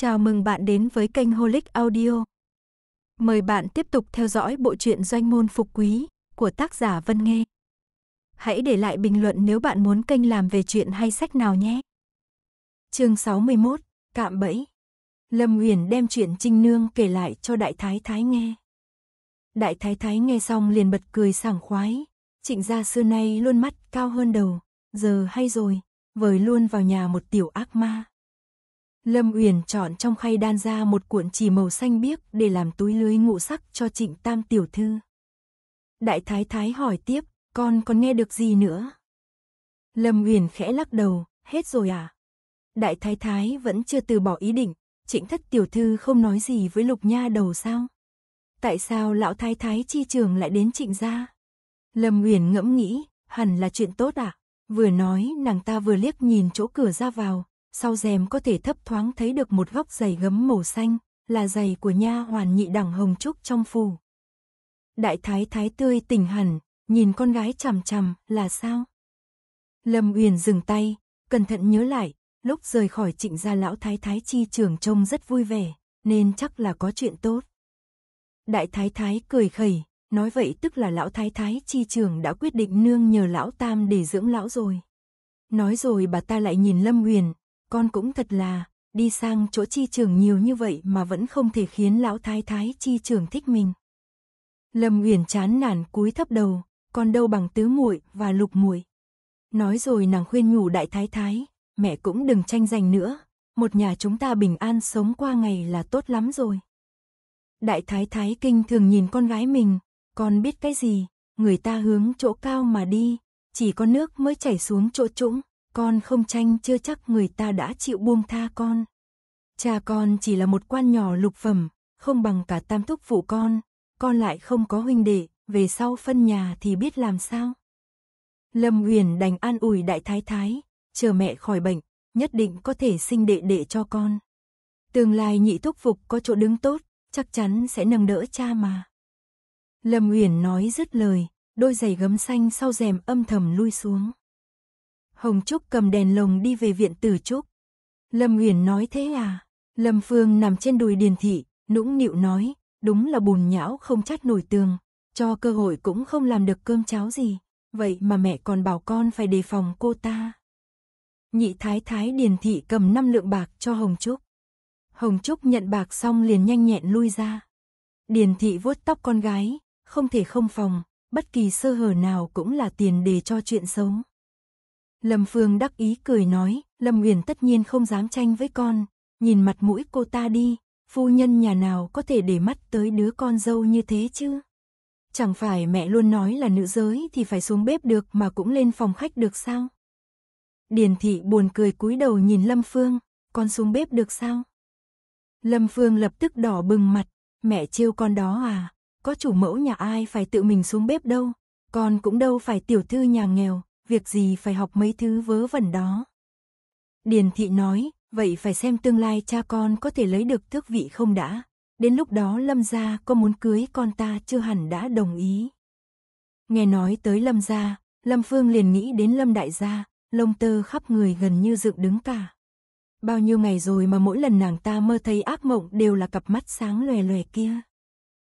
Chào mừng bạn đến với kênh Holic Audio. Mời bạn tiếp tục theo dõi bộ truyện Doanh môn phục quý của tác giả Vân Nghê. Hãy để lại bình luận nếu bạn muốn kênh làm về chuyện hay sách nào nhé. Chương 61: Cạm bẫy. Lâm Uyển đem chuyện Trinh Nương kể lại cho Đại Thái Thái nghe. Đại Thái Thái nghe xong liền bật cười sảng khoái, Trịnh gia xưa nay luôn mắt cao hơn đầu, giờ hay rồi, vời luôn vào nhà một tiểu ác ma. Lâm Uyển chọn trong khay đan ra một cuộn chỉ màu xanh biếc để làm túi lưới ngũ sắc cho Trịnh Tam tiểu thư. Đại thái thái hỏi tiếp, con còn nghe được gì nữa? Lâm Uyển khẽ lắc đầu, hết rồi à? Đại thái thái vẫn chưa từ bỏ ý định, Trịnh Thất tiểu thư không nói gì với Lục Nha đầu sao? Tại sao lão thái thái chi trường lại đến Trịnh gia? Lâm Uyển ngẫm nghĩ, hẳn là chuyện tốt à? Vừa nói, nàng ta vừa liếc nhìn chỗ cửa ra vào, sau rèm có thể thấp thoáng thấy được một góc giày gấm màu xanh, là giày của nha hoàn nhị đẳng Hồng Trúc trong phủ. Đại thái thái tươi tỉnh hẳn, nhìn con gái chằm chằm, là sao? Lâm Uyển dừng tay, cẩn thận nhớ lại, lúc rời khỏi trịnh gia lão thái thái chi trường trông rất vui vẻ, nên chắc là có chuyện tốt. Đại thái thái cười khẩy, nói vậy tức là lão thái thái chi trường đã quyết định nương nhờ lão tam để dưỡng lão rồi. Nói rồi bà ta lại nhìn Lâm Uyển, con cũng thật là, đi sang chỗ chi trưởng nhiều như vậy mà vẫn không thể khiến lão thái thái chi trưởng thích mình. Lâm Uyển chán nản cúi thấp đầu, con đâu bằng tứ muội và lục muội. Nói rồi nàng khuyên nhủ đại thái thái, mẹ cũng đừng tranh giành nữa, một nhà chúng ta bình an sống qua ngày là tốt lắm rồi. Đại thái thái kinh thường nhìn con gái mình, con biết cái gì, người ta hướng chỗ cao mà đi, chỉ có nước mới chảy xuống chỗ trũng con không tranh chưa chắc người ta đã chịu buông tha con. Cha con chỉ là một quan nhỏ lục phẩm, không bằng cả tam thúc phụ con, con lại không có huynh đệ, về sau phân nhà thì biết làm sao. Lâm Huyền đành an ủi đại thái thái, chờ mẹ khỏi bệnh, nhất định có thể sinh đệ đệ cho con. Tương lai nhị thúc phục có chỗ đứng tốt, chắc chắn sẽ nâng đỡ cha mà. Lâm Huyền nói dứt lời, đôi giày gấm xanh sau rèm âm thầm lui xuống. Hồng Trúc cầm đèn lồng đi về viện Tử Trúc. Lâm Uyển nói thế à? Lâm Phương nằm trên đùi Điền Thị, nũng nịu nói, đúng là bùn nhão không chát nổi tường, cho cơ hội cũng không làm được cơm cháo gì, vậy mà mẹ còn bảo con phải đề phòng cô ta. Nhị thái thái Điền Thị cầm 5 lượng bạc cho Hồng Trúc. Hồng Trúc nhận bạc xong liền nhanh nhẹn lui ra. Điền Thị vuốt tóc con gái, không thể không phòng, bất kỳ sơ hở nào cũng là tiền đề cho chuyện sống. Lâm Phương đắc ý cười nói, Lâm Uyển tất nhiên không dám tranh với con, nhìn mặt mũi cô ta đi, phu nhân nhà nào có thể để mắt tới đứa con dâu như thế chứ? Chẳng phải mẹ luôn nói là nữ giới thì phải xuống bếp được mà cũng lên phòng khách được sao? Điền thị buồn cười cúi đầu nhìn Lâm Phương, con xuống bếp được sao? Lâm Phương lập tức đỏ bừng mặt, mẹ trêu con đó à, có chủ mẫu nhà ai phải tự mình xuống bếp đâu, con cũng đâu phải tiểu thư nhà nghèo, việc gì phải học mấy thứ vớ vẩn đó. Điền thị nói, vậy phải xem tương lai cha con có thể lấy được tước vị không đã. Đến lúc đó Lâm gia có muốn cưới con ta chưa hẳn đã đồng ý. Nghe nói tới Lâm gia, Lâm Phương liền nghĩ đến Lâm đại gia, lông tơ khắp người gần như dựng đứng cả. Bao nhiêu ngày rồi mà mỗi lần nàng ta mơ thấy ác mộng đều là cặp mắt sáng lòe lòe kia.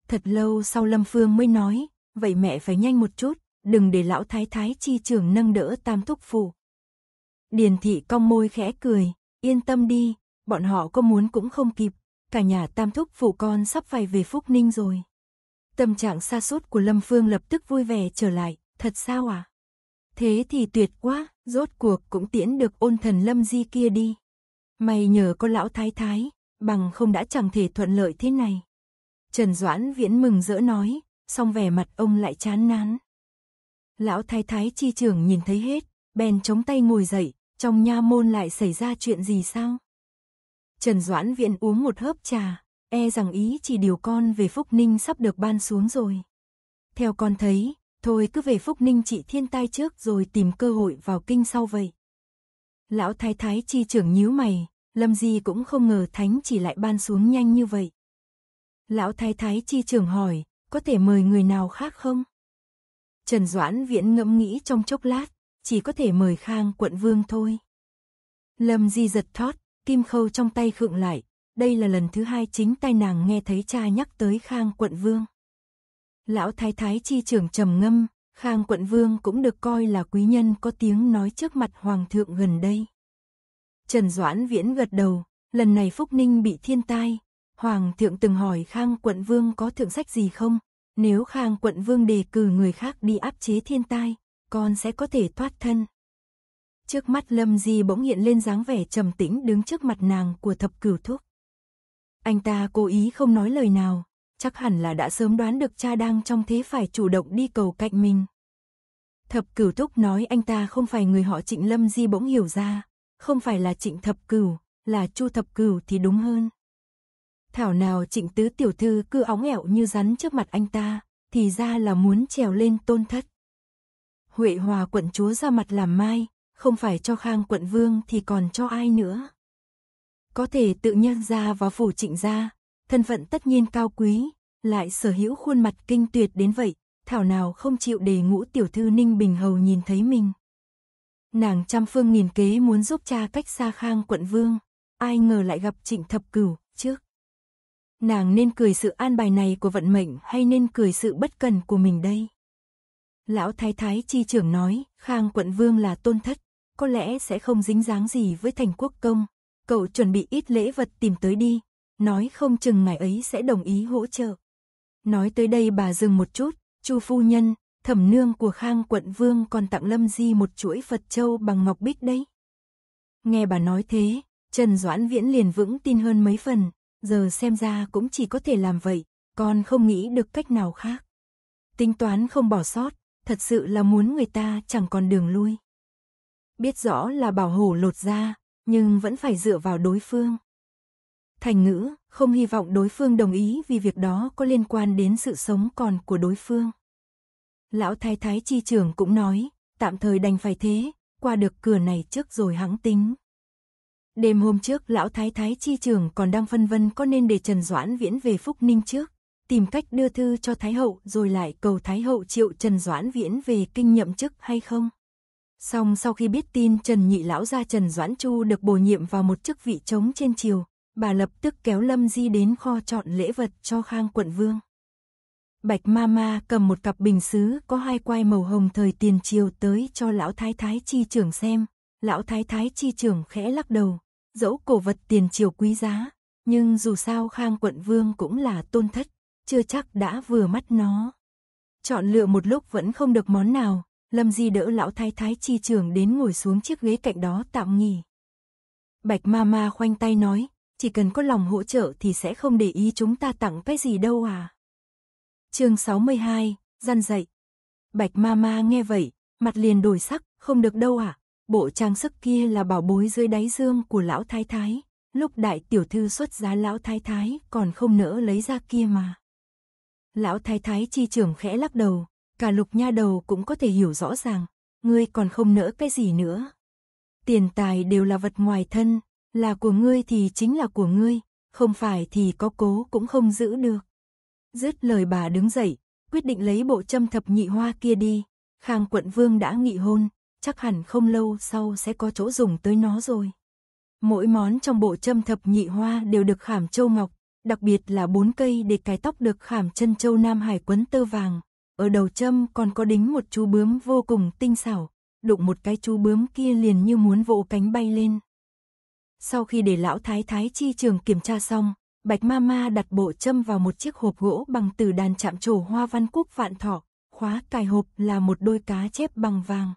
Thật lâu sau Lâm Phương mới nói, vậy mẹ phải nhanh một chút, đừng để lão thái thái chi trường nâng đỡ tam thúc phụ. Điền thị cong môi khẽ cười, yên tâm đi, bọn họ có muốn cũng không kịp, cả nhà tam thúc phụ con sắp phải về Phúc Ninh rồi. Tâm trạng xa sút của Lâm Phương lập tức vui vẻ trở lại, thật sao à? Thế thì tuyệt quá, rốt cuộc cũng tiễn được ôn thần Lâm Di kia đi. May nhờ có lão thái thái, bằng không đã chẳng thể thuận lợi thế này. Trần Doãn Viễn mừng rỡ nói, song vẻ mặt ông lại chán nán. Lão thái thái chi trưởng nhìn thấy hết, bèn chống tay ngồi dậy, trong nha môn lại xảy ra chuyện gì sao? Trần Doãn Viện uống một hớp trà, e rằng ý chỉ điều con về Phúc Ninh sắp được ban xuống rồi. Theo con thấy, thôi cứ về Phúc Ninh trị thiên tai trước rồi tìm cơ hội vào kinh sau vậy. Lão thái thái chi trưởng nhíu mày, Lâm gì cũng không ngờ thánh chỉ lại ban xuống nhanh như vậy. Lão thái thái chi trưởng hỏi, có thể mời người nào khác không? Trần Doãn Viễn ngẫm nghĩ trong chốc lát, chỉ có thể mời Khang quận vương thôi. Lâm Di giật thót, kim khâu trong tay khựng lại, đây là lần thứ hai chính tai nàng nghe thấy cha nhắc tới Khang quận vương. Lão thái thái chi trưởng trầm ngâm, Khang quận vương cũng được coi là quý nhân có tiếng nói trước mặt hoàng thượng gần đây. Trần Doãn Viễn gật đầu, lần này Phúc Ninh bị thiên tai, hoàng thượng từng hỏi Khang quận vương có thượng sách gì không, nếu Khang quận vương đề cử người khác đi áp chế thiên tai, con sẽ có thể thoát thân. Trước mắt Lâm Di bỗng hiện lên dáng vẻ trầm tĩnh đứng trước mặt nàng của thập cửu thúc. Anh ta cố ý không nói lời nào, chắc hẳn là đã sớm đoán được cha đang trong thế phải chủ động đi cầu cạnh mình. Thập cửu thúc nói anh ta không phải người họ trịnh Lâm Di bỗng hiểu ra, không phải là trịnh thập cửu, là chu thập cửu thì đúng hơn. Thảo nào trịnh tứ tiểu thư cứ óng ẹo như rắn trước mặt anh ta, thì ra là muốn trèo lên tôn thất. Huệ Hòa quận chúa ra mặt làm mai, không phải cho Khang quận vương thì còn cho ai nữa. Có thể tự nhân ra vào phủ trịnh gia thân phận tất nhiên cao quý, lại sở hữu khuôn mặt kinh tuyệt đến vậy, thảo nào không chịu để ngũ tiểu thư Ninh Bình Hầu nhìn thấy mình. Nàng trăm phương nghìn kế muốn giúp cha cách xa Khang quận vương, ai ngờ lại gặp trịnh thập cửu, Nàng nên cười sự an bài này của vận mệnh hay nên cười sự bất cần của mình đây? Lão Thái Thái Chi trưởng nói, Khang quận vương là tôn thất, có lẽ sẽ không dính dáng gì với thành quốc công. Cậu chuẩn bị ít lễ vật tìm tới đi, nói không chừng ngài ấy sẽ đồng ý hỗ trợ. Nói tới đây bà dừng một chút, Chu phu nhân, thẩm nương của Khang quận vương còn tặng Lâm Di một chuỗi Phật châu bằng ngọc bích đấy. Nghe bà nói thế, Trần Doãn Viễn liền vững tin hơn mấy phần, giờ xem ra cũng chỉ có thể làm vậy, con không nghĩ được cách nào khác. Tính toán không bỏ sót, thật sự là muốn người ta chẳng còn đường lui. Biết rõ là bảo hổ lột ra, nhưng vẫn phải dựa vào đối phương. Thành ngữ, không hy vọng đối phương đồng ý vì việc đó có liên quan đến sự sống còn của đối phương. Lão thái thái chi trưởng cũng nói, tạm thời đành phải thế, qua được cửa này trước rồi hắng tính. Đêm hôm trước lão thái thái chi trường còn đang phân vân có nên để Trần Doãn Viễn về Phúc Ninh trước, tìm cách đưa thư cho Thái Hậu rồi lại cầu Thái Hậu triệu Trần Doãn Viễn về kinh nhậm chức hay không. xong sau khi biết tin Trần Nhị Lão gia Trần Doãn Chu được bổ nhiệm vào một chức vị trống trên triều, bà lập tức kéo Lâm Di đến kho chọn lễ vật cho Khang quận Vương. Bạch Mama cầm một cặp bình xứ có hai quai màu hồng thời tiền triều tới cho lão thái thái chi trưởng xem, Lão thái thái chi trưởng khẽ lắc đầu, dẫu cổ vật tiền triều quý giá, nhưng dù sao khang quận vương cũng là tôn thất, chưa chắc đã vừa mắt nó. Chọn lựa một lúc vẫn không được món nào, Lâm Di đỡ lão thái thái chi trưởng đến ngồi xuống chiếc ghế cạnh đó tạm nghỉ. Bạch ma ma khoanh tay nói, chỉ cần có lòng hỗ trợ thì sẽ không để ý chúng ta tặng cái gì đâu à. chương 62, gian dậy. Bạch ma ma nghe vậy, mặt liền đổi sắc, không được đâu à bộ trang sức kia là bảo bối dưới đáy dương của lão thái thái, lúc đại tiểu thư xuất giá lão thái thái còn không nỡ lấy ra kia mà. Lão thái thái chi trưởng khẽ lắc đầu, cả lục nha đầu cũng có thể hiểu rõ ràng, ngươi còn không nỡ cái gì nữa. Tiền tài đều là vật ngoài thân, là của ngươi thì chính là của ngươi, không phải thì có cố cũng không giữ được. Dứt lời bà đứng dậy, quyết định lấy bộ châm thập nhị hoa kia đi. Khang quận vương đã nghị hôn, chắc hẳn không lâu sau sẽ có chỗ dùng tới nó rồi. Mỗi món trong bộ châm thập nhị hoa đều được khảm châu ngọc, đặc biệt là bốn cây để cái tóc được khảm chân châu Nam Hải quấn tơ vàng. Ở đầu châm còn có đính một chú bướm vô cùng tinh xảo, đụng một cái chú bướm kia liền như muốn vỗ cánh bay lên. Sau khi để lão thái thái chi trường kiểm tra xong, Bạch ma ma đặt bộ châm vào một chiếc hộp gỗ bằng từ đàn chạm trổ hoa văn cúc vạn thọ, khóa cài hộp là một đôi cá chép bằng vàng.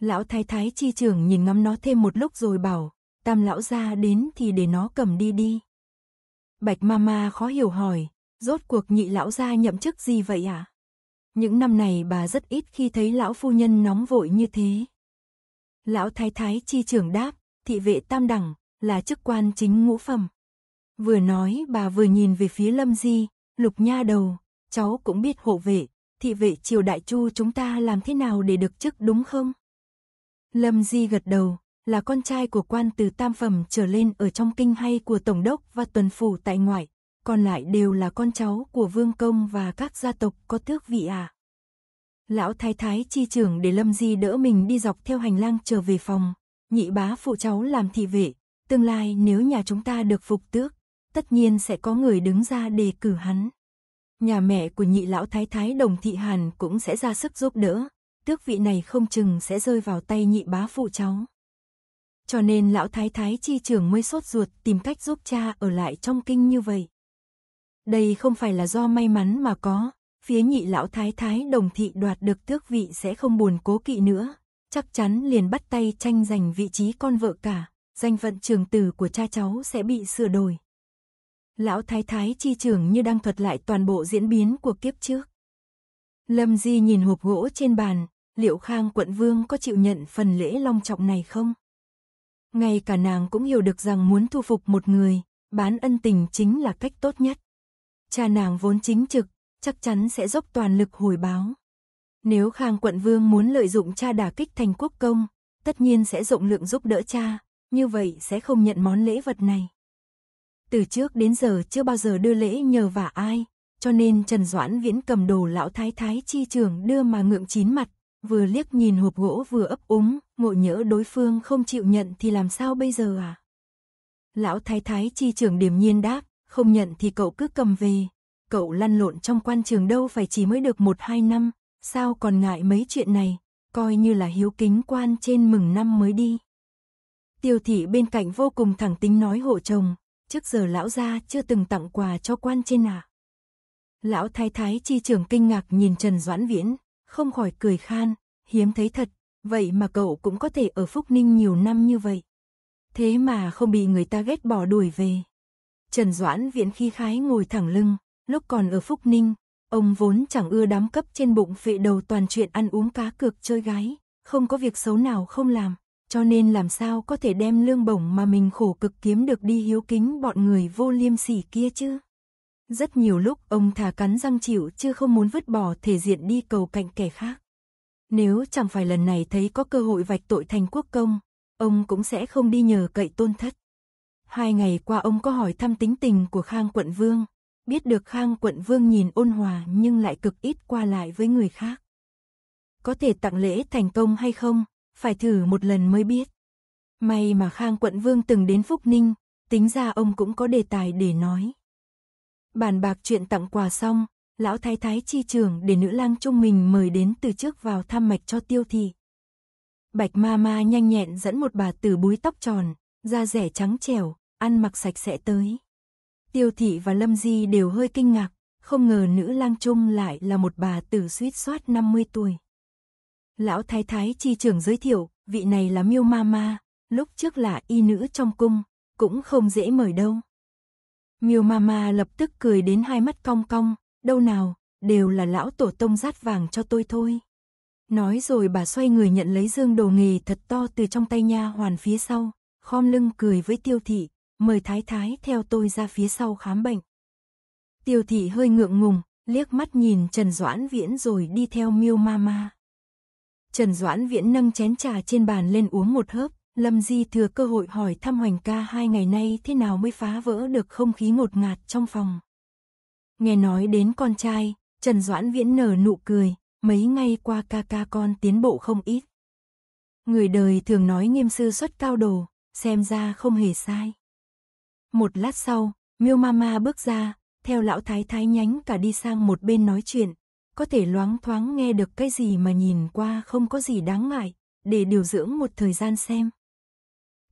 Lão thái thái chi trưởng nhìn ngắm nó thêm một lúc rồi bảo, tam lão ra đến thì để nó cầm đi đi. Bạch mama khó hiểu hỏi, rốt cuộc nhị lão ra nhậm chức gì vậy ạ? Những năm này bà rất ít khi thấy lão phu nhân nóng vội như thế. Lão thái thái chi trưởng đáp, thị vệ tam đẳng, là chức quan chính ngũ phẩm. Vừa nói bà vừa nhìn về phía lâm di, lục nha đầu, cháu cũng biết hộ vệ, thị vệ triều đại chu chúng ta làm thế nào để được chức đúng không? Lâm Di gật đầu, là con trai của quan từ tam phẩm trở lên ở trong kinh hay của tổng đốc và tuần phủ tại ngoại, còn lại đều là con cháu của vương công và các gia tộc có tước vị à. Lão thái thái chi trưởng để Lâm Di đỡ mình đi dọc theo hành lang trở về phòng, nhị bá phụ cháu làm thị vệ, tương lai nếu nhà chúng ta được phục tước, tất nhiên sẽ có người đứng ra đề cử hắn. Nhà mẹ của nhị lão thái thái đồng thị hàn cũng sẽ ra sức giúp đỡ, tước vị này không chừng sẽ rơi vào tay nhị bá phụ cháu. Cho nên lão thái thái chi trưởng mới sốt ruột tìm cách giúp cha ở lại trong kinh như vậy. Đây không phải là do may mắn mà có, phía nhị lão thái thái đồng thị đoạt được tước vị sẽ không buồn cố kỵ nữa, chắc chắn liền bắt tay tranh giành vị trí con vợ cả, danh phận trường tử của cha cháu sẽ bị sửa đổi. Lão thái thái chi trưởng như đang thuật lại toàn bộ diễn biến của kiếp trước. Lâm Di nhìn hộp gỗ trên bàn, liệu Khang quận vương có chịu nhận phần lễ long trọng này không? Ngay cả nàng cũng hiểu được rằng muốn thu phục một người, bán ân tình chính là cách tốt nhất. Cha nàng vốn chính trực, chắc chắn sẽ dốc toàn lực hồi báo. Nếu Khang quận vương muốn lợi dụng cha đả kích thành quốc công, tất nhiên sẽ rộng lượng giúp đỡ cha, như vậy sẽ không nhận món lễ vật này. Từ trước đến giờ chưa bao giờ đưa lễ nhờ vả ai, cho nên Trần Doãn Viễn cầm đồ lão thái thái chi trường đưa mà ngượng chín mặt, vừa liếc nhìn hộp gỗ vừa ấp úng, ngộ nhỡ đối phương không chịu nhận thì làm sao bây giờ à? Lão thái thái chi trưởng điểm nhiên đáp, không nhận thì cậu cứ cầm về. Cậu lăn lộn trong quan trường đâu phải chỉ mới được một hai năm, sao còn ngại mấy chuyện này, coi như là hiếu kính quan trên mừng năm mới đi. Tiêu thị bên cạnh vô cùng thẳng tính nói hộ chồng, trước giờ lão gia chưa từng tặng quà cho quan trên à. Lão thái thái chi trưởng kinh ngạc nhìn Trần Doãn Viễn, không khỏi cười khan, hiếm thấy thật, vậy mà cậu cũng có thể ở Phúc Ninh nhiều năm như vậy. Thế mà không bị người ta ghét bỏ đuổi về. Trần Doãn Viễn khi khái ngồi thẳng lưng, lúc còn ở Phúc Ninh, ông vốn chẳng ưa đám cấp trên bụng phệ đầu toàn chuyện ăn uống cá cược chơi gái, không có việc xấu nào không làm, cho nên làm sao có thể đem lương bổng mà mình khổ cực kiếm được đi hiếu kính bọn người vô liêm sỉ kia chứ. Rất nhiều lúc ông thà cắn răng chịu chứ không muốn vứt bỏ thể diện đi cầu cạnh kẻ khác. Nếu chẳng phải lần này thấy có cơ hội vạch tội thành quốc công, ông cũng sẽ không đi nhờ cậy tôn thất. Hai ngày qua ông có hỏi thăm tính tình của Khang quận vương, biết được Khang quận vương nhìn ôn hòa nhưng lại cực ít qua lại với người khác. Có thể tặng lễ thành công hay không, phải thử một lần mới biết. May mà Khang quận vương từng đến Phúc Ninh, tính ra ông cũng có đề tài để nói. Bàn bạc chuyện tặng quà xong, lão thái thái chi trường để nữ lang trung mình mời đến từ trước vào thăm mạch cho tiêu thị. Bạch ma ma nhanh nhẹn dẫn một bà tử búi tóc tròn, da rẻ trắng trẻo, ăn mặc sạch sẽ tới. Tiêu thị và Lâm Di đều hơi kinh ngạc, không ngờ nữ lang trung lại là một bà tử suýt soát 50 tuổi. Lão thái thái chi trưởng giới thiệu, vị này là miêu ma ma, lúc trước là y nữ trong cung, cũng không dễ mời đâu. Miêu mama lập tức cười đến hai mắt cong cong, đâu nào, đều là lão tổ tông rát vàng cho tôi thôi. Nói rồi bà xoay người nhận lấy dương đồ nghề thật to từ trong tay nha hoàn phía sau, khom lưng cười với tiêu thị, mời thái thái theo tôi ra phía sau khám bệnh. Tiêu thị hơi ngượng ngùng, liếc mắt nhìn Trần Doãn Viễn rồi đi theo miêu mama. Trần Doãn Viễn nâng chén trà trên bàn lên uống một hớp, Lâm Di thừa cơ hội hỏi thăm Hoành ca hai ngày nay thế nào mới phá vỡ được không khí ngột ngạt trong phòng. Nghe nói đến con trai, Trần Doãn Viễn nở nụ cười, mấy ngày qua ca ca con tiến bộ không ít. Người đời thường nói nghiêm sư xuất cao đồ, xem ra không hề sai. Một lát sau, Miêu Mama bước ra, theo lão thái thái nhánh cả đi sang một bên nói chuyện, có thể loáng thoáng nghe được cái gì mà nhìn qua không có gì đáng ngại, để điều dưỡng một thời gian xem.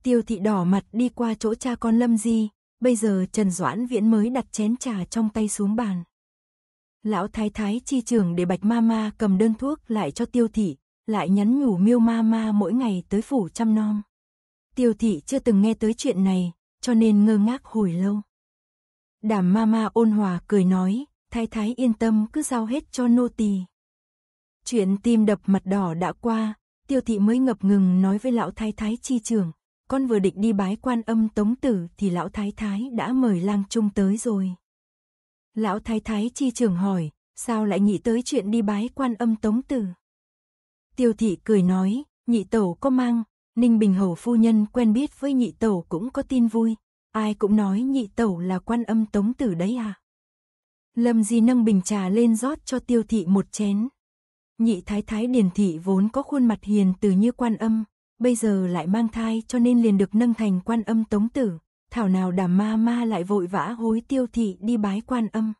Tiêu thị đỏ mặt đi qua chỗ cha con Lâm Di, bây giờ Trần Doãn Viễn mới đặt chén trà trong tay xuống bàn. Lão thái thái chi trường để Bạch Mama cầm đơn thuốc lại cho Tiêu thị, lại nhắn nhủ Miêu Mama mỗi ngày tới phủ chăm nom. Tiêu thị chưa từng nghe tới chuyện này, cho nên ngơ ngác hồi lâu. Đàm Mama ôn hòa cười nói, thái thái yên tâm cứ giao hết cho nô Tì. Chuyện tim đập mặt đỏ đã qua, tiêu thị mới ngập ngừng nói với lão thái thái chi Trường con vừa định đi bái quan âm tống tử thì lão thái thái đã mời lang trung tới rồi. Lão thái thái chi trưởng hỏi, sao lại nghĩ tới chuyện đi bái quan âm tống tử? Tiêu thị cười nói, nhị tẩu có mang, Ninh Bình Hầu phu nhân quen biết với nhị tẩu cũng có tin vui, ai cũng nói nhị tẩu là quan âm tống tử đấy à. Lâm Di nâng bình trà lên rót cho tiêu thị một chén. Nhị thái thái điền thị vốn có khuôn mặt hiền từ như quan âm, bây giờ lại mang thai cho nên liền được nâng thành quan âm tống tử, thảo nào đảm ma ma lại vội vã hối tiêu thị đi bái quan âm.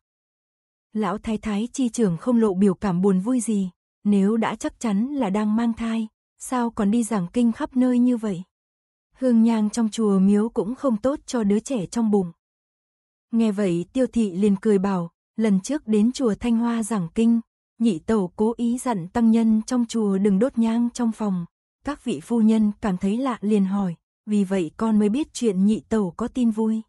Lão thái thái chi trưởng không lộ biểu cảm buồn vui gì, nếu đã chắc chắn là đang mang thai, sao còn đi giảng kinh khắp nơi như vậy? Hương nhang trong chùa miếu cũng không tốt cho đứa trẻ trong bụng. Nghe vậy tiêu thị liền cười bảo, lần trước đến chùa Thanh Hoa giảng kinh, nhị tẩu cố ý dặn tăng nhân trong chùa đừng đốt nhang trong phòng, các vị phu nhân cảm thấy lạ liền hỏi, vì vậy con mới biết chuyện nhị tẩu có tin vui.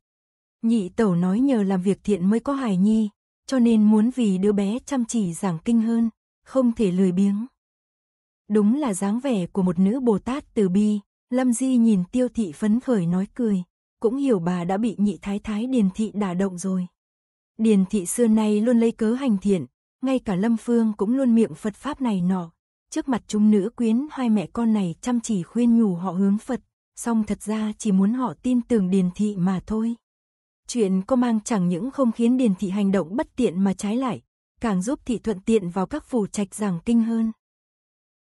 Nhị tẩu nói nhờ làm việc thiện mới có hài nhi, cho nên muốn vì đứa bé chăm chỉ giảng kinh hơn, không thể lười biếng. Đúng là dáng vẻ của một nữ Bồ Tát từ bi, Lâm Di nhìn tiêu thị phấn khởi nói cười, cũng hiểu bà đã bị nhị thái thái Điền Thị đả động rồi. Điền Thị xưa nay luôn lấy cớ hành thiện, ngay cả Lâm Phương cũng luôn miệng Phật Pháp này nọ, Trước mặt chúng nữ quyến hai mẹ con này chăm chỉ khuyên nhủ họ hướng Phật, song thật ra chỉ muốn họ tin tưởng Điền Thị mà thôi. Chuyện có mang chẳng những không khiến Điền Thị hành động bất tiện mà trái lại, càng giúp Thị thuận tiện vào các phù trạch giảng kinh hơn.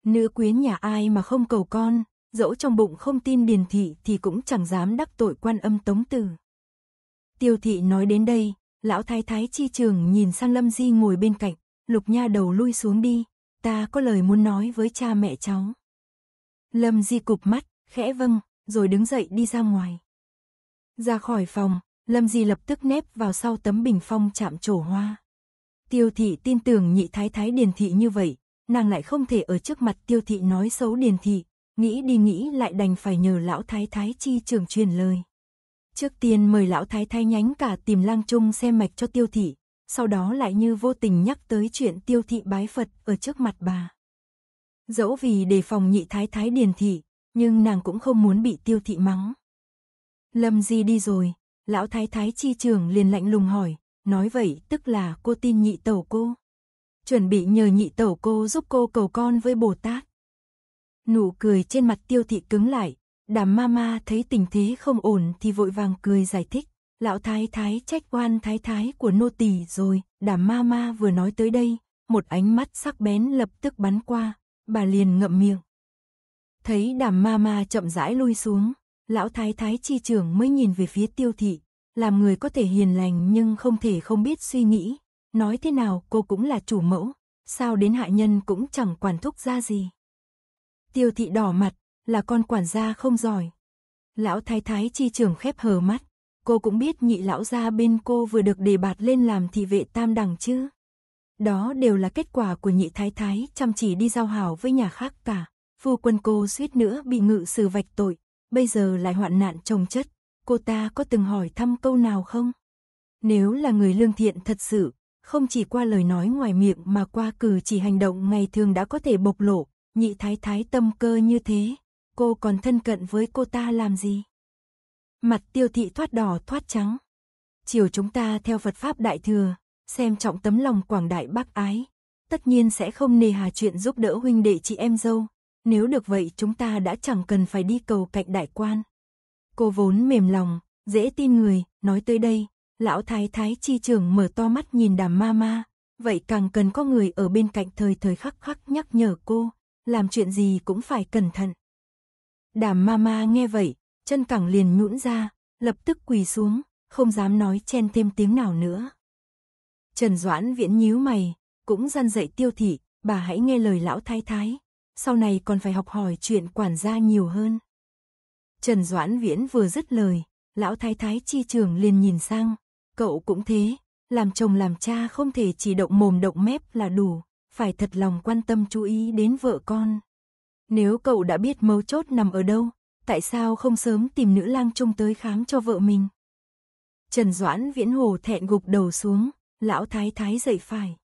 Nữ quyến nhà ai mà không cầu con, dẫu trong bụng không tin Điền Thị thì cũng chẳng dám đắc tội quan âm tống tử. Tiêu Thị nói đến đây, lão thái thái chi trường nhìn sang Lâm Di ngồi bên cạnh, lục nha đầu lui xuống đi, ta có lời muốn nói với cha mẹ cháu. Lâm Di cụp mắt, khẽ vâng, rồi đứng dậy đi ra ngoài. Ra khỏi phòng, Lâm Di lập tức nép vào sau tấm bình phong chạm trổ hoa. Tiêu thị tin tưởng nhị thái thái điền thị như vậy, nàng lại không thể ở trước mặt tiêu thị nói xấu điền thị, nghĩ đi nghĩ lại đành phải nhờ lão thái thái chi trường truyền lời. Trước tiên mời lão thái thái nhánh cả tìm lang trung xem mạch cho tiêu thị, sau đó lại như vô tình nhắc tới chuyện tiêu thị bái Phật ở trước mặt bà. Dẫu vì đề phòng nhị thái thái điền thị, nhưng nàng cũng không muốn bị tiêu thị mắng. Lâm Di đi rồi, lão thái thái chi trường liền lạnh lùng hỏi, nói vậy tức là cô tin nhị tẩu cô. Chuẩn bị nhờ nhị tẩu cô giúp cô cầu con với Bồ Tát. Nụ cười trên mặt tiêu thị cứng lại, đàm ma ma thấy tình thế không ổn thì vội vàng cười giải thích lão thái thái trách quan thái thái của nô tỳ rồi, đảm ma ma vừa nói tới đây, một ánh mắt sắc bén lập tức bắn qua, bà liền ngậm miệng. Thấy đảm ma ma chậm rãi lui xuống, lão thái thái chi trưởng mới nhìn về phía tiêu thị, làm người có thể hiền lành nhưng không thể không biết suy nghĩ, nói thế nào cô cũng là chủ mẫu, sao đến hạ nhân cũng chẳng quản thúc ra gì. Tiêu thị đỏ mặt, là con quản gia không giỏi. Lão thái thái chi trưởng khép hờ mắt, cô cũng biết nhị lão gia bên cô vừa được đề bạt lên làm thị vệ tam đẳng chứ. Đó đều là kết quả của nhị thái thái chăm chỉ đi giao hảo với nhà khác cả. Phu quân cô suýt nữa bị ngự xử vạch tội, bây giờ lại hoạn nạn chồng chất. Cô ta có từng hỏi thăm câu nào không? Nếu là người lương thiện thật sự, không chỉ qua lời nói ngoài miệng mà qua cử chỉ hành động ngày thường đã có thể bộc lộ, nhị thái thái tâm cơ như thế, cô còn thân cận với cô ta làm gì? Mặt tiêu thị thoát đỏ thoát trắng. Chiều chúng ta theo Phật Pháp Đại Thừa, xem trọng tấm lòng quảng đại bác ái. Tất nhiên sẽ không nề hà chuyện giúp đỡ huynh đệ chị em dâu. Nếu được vậy chúng ta đã chẳng cần phải đi cầu cạnh đại quan. Cô vốn mềm lòng, dễ tin người, nói tới đây, lão thái thái chi trưởng mở to mắt nhìn đàm ma ma, vậy càng cần có người ở bên cạnh thời thời khắc khắc nhắc nhở cô, làm chuyện gì cũng phải cẩn thận. Đàm ma ma nghe vậy, chân cẳng liền nhũn ra, lập tức quỳ xuống, không dám nói chen thêm tiếng nào nữa. Trần Doãn Viễn nhíu mày, cũng răn dậy tiêu thị, bà hãy nghe lời lão thái thái, sau này còn phải học hỏi chuyện quản gia nhiều hơn. Trần Doãn Viễn vừa dứt lời, lão thái thái chi trường liền nhìn sang, cậu cũng thế, làm chồng làm cha không thể chỉ động mồm động mép là đủ, phải thật lòng quan tâm chú ý đến vợ con. Nếu cậu đã biết mấu chốt nằm ở đâu, tại sao không sớm tìm nữ lang trung tới khám cho vợ mình. Trần Doãn Viễn Hồ thẹn gục đầu xuống, lão thái thái dậy phải.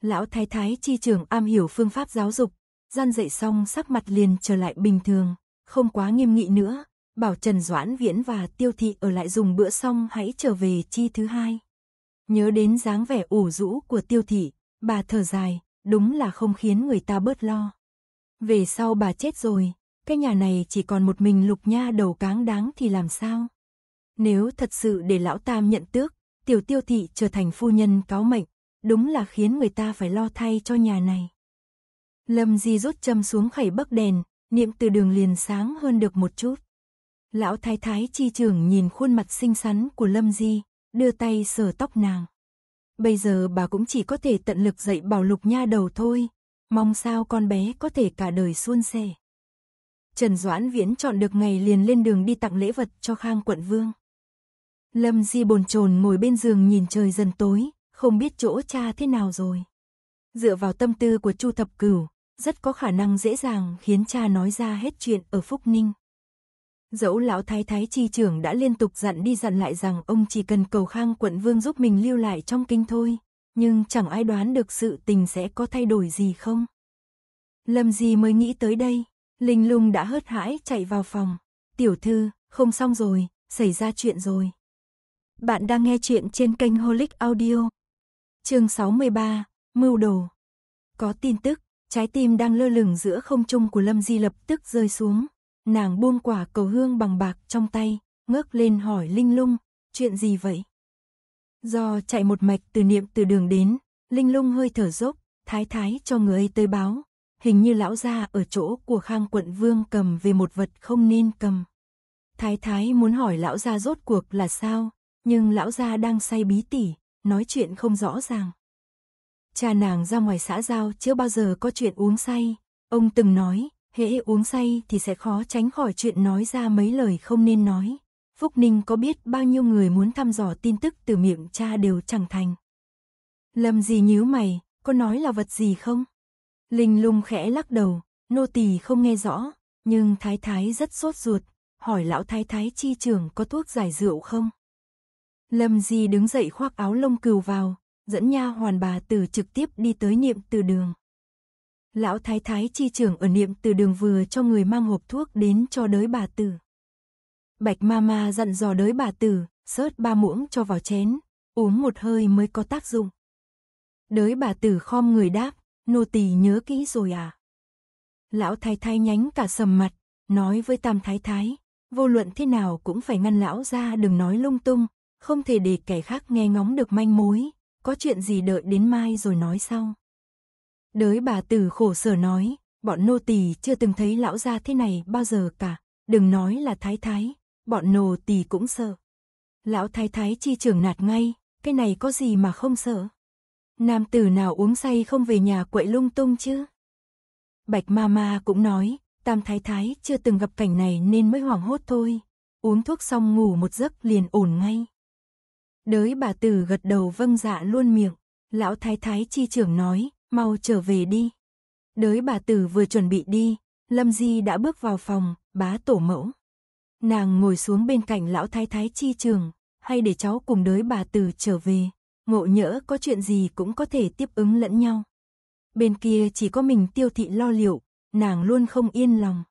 Lão thái thái chi trưởng am hiểu phương pháp giáo dục, gian dậy xong sắc mặt liền trở lại bình thường, không quá nghiêm nghị nữa, bảo Trần Doãn Viễn và Tiêu Thị ở lại dùng bữa xong hãy trở về chi thứ hai. Nhớ đến dáng vẻ ủ rũ của Tiêu Thị, bà thở dài, đúng là không khiến người ta bớt lo. Về sau bà chết rồi, cái nhà này chỉ còn một mình lục nha đầu cáng đáng thì làm sao? Nếu thật sự để lão tam nhận tước, tiểu tiêu thị trở thành phu nhân cáo mệnh, đúng là khiến người ta phải lo thay cho nhà này. Lâm Di rút châm xuống khẩy bắc đèn, niệm từ đường liền sáng hơn được một chút. Lão thái thái chi trưởng nhìn khuôn mặt xinh xắn của Lâm Di, đưa tay sờ tóc nàng. Bây giờ bà cũng chỉ có thể tận lực dạy bảo lục nha đầu thôi, mong sao con bé có thể cả đời suôn sẻ. Trần Doãn Viễn chọn được ngày liền lên đường đi tặng lễ vật cho Khang quận vương. Lâm Di bồn chồn ngồi bên giường nhìn trời dần tối, không biết chỗ cha thế nào rồi. Dựa vào tâm tư của Chu Thập Cửu, rất có khả năng dễ dàng khiến cha nói ra hết chuyện ở Phúc Ninh. Dẫu lão thái thái chi trưởng đã liên tục dặn đi dặn lại rằng ông chỉ cần cầu khang quận vương giúp mình lưu lại trong kinh thôi, nhưng chẳng ai đoán được sự tình sẽ có thay đổi gì không. Lâm Di mới nghĩ tới đây, Linh lung đã hớt hãi chạy vào phòng. Tiểu thư, không xong rồi, xảy ra chuyện rồi. Bạn đang nghe chuyện trên kênh Holic Audio. Chương 63, Mưu đồ. Có tin tức, trái tim đang lơ lửng giữa không trung của Lâm Di lập tức rơi xuống. Nàng buông quả cầu hương bằng bạc trong tay, ngước lên hỏi Linh Lung, chuyện gì vậy? Do chạy một mạch từ niệm từ đường đến, Linh Lung hơi thở dốc, thái thái cho người ấy tới báo, hình như lão gia ở chỗ của Khang quận vương cầm về một vật không nên cầm. Thái thái muốn hỏi lão gia rốt cuộc là sao, nhưng lão gia đang say bí tỉ, nói chuyện không rõ ràng. Cha nàng ra ngoài xã giao chưa bao giờ có chuyện uống say, ông từng nói, hễ uống say thì sẽ khó tránh khỏi chuyện nói ra mấy lời không nên nói. Phúc Ninh có biết bao nhiêu người muốn thăm dò tin tức từ miệng cha đều chẳng thành. Lâm gì nhíu mày, có nói là vật gì không? Linh lung khẽ lắc đầu, nô tỳ không nghe rõ, nhưng thái thái rất sốt ruột, hỏi lão thái thái chi trưởng có thuốc giải rượu không? Lâm Di đứng dậy khoác áo lông cừu vào, dẫn nha hoàn bà tử trực tiếp đi tới niệm từ đường. Lão thái thái chi trưởng ở niệm từ đường vừa cho người mang hộp thuốc đến cho đới bà tử. Bạch Mama dặn dò đới bà tử, sớt ba muỗng cho vào chén, uống một hơi mới có tác dụng. Đới bà tử khom người đáp, nô tỳ nhớ kỹ rồi à? Lão thái thái nhánh cả sầm mặt, nói với tam thái thái, vô luận thế nào cũng phải ngăn lão ra đừng nói lung tung, không thể để kẻ khác nghe ngóng được manh mối, có chuyện gì đợi đến mai rồi nói sau. Đới bà tử khổ sở nói, bọn nô tỳ chưa từng thấy lão ra thế này bao giờ cả, đừng nói là thái thái, bọn nô tỳ cũng sợ. Lão thái thái chi trưởng nạt ngay, cái này có gì mà không sợ. Nam tử nào uống say không về nhà quậy lung tung chứ? Bạch Mama cũng nói, Tam Thái Thái chưa từng gặp cảnh này nên mới hoảng hốt thôi. Uống thuốc xong ngủ một giấc liền ổn ngay. Đới bà tử gật đầu vâng dạ luôn miệng. Lão Thái Thái chi trưởng nói, mau trở về đi. Đới bà tử vừa chuẩn bị đi, Lâm Di đã bước vào phòng, bá tổ mẫu. Nàng ngồi xuống bên cạnh lão thái thái chi trường, hay để cháu cùng đới bà tử trở về ngộ nhỡ có chuyện gì cũng có thể tiếp ứng lẫn nhau. Bên kia chỉ có mình tiêu thị lo liệu, nàng luôn không yên lòng.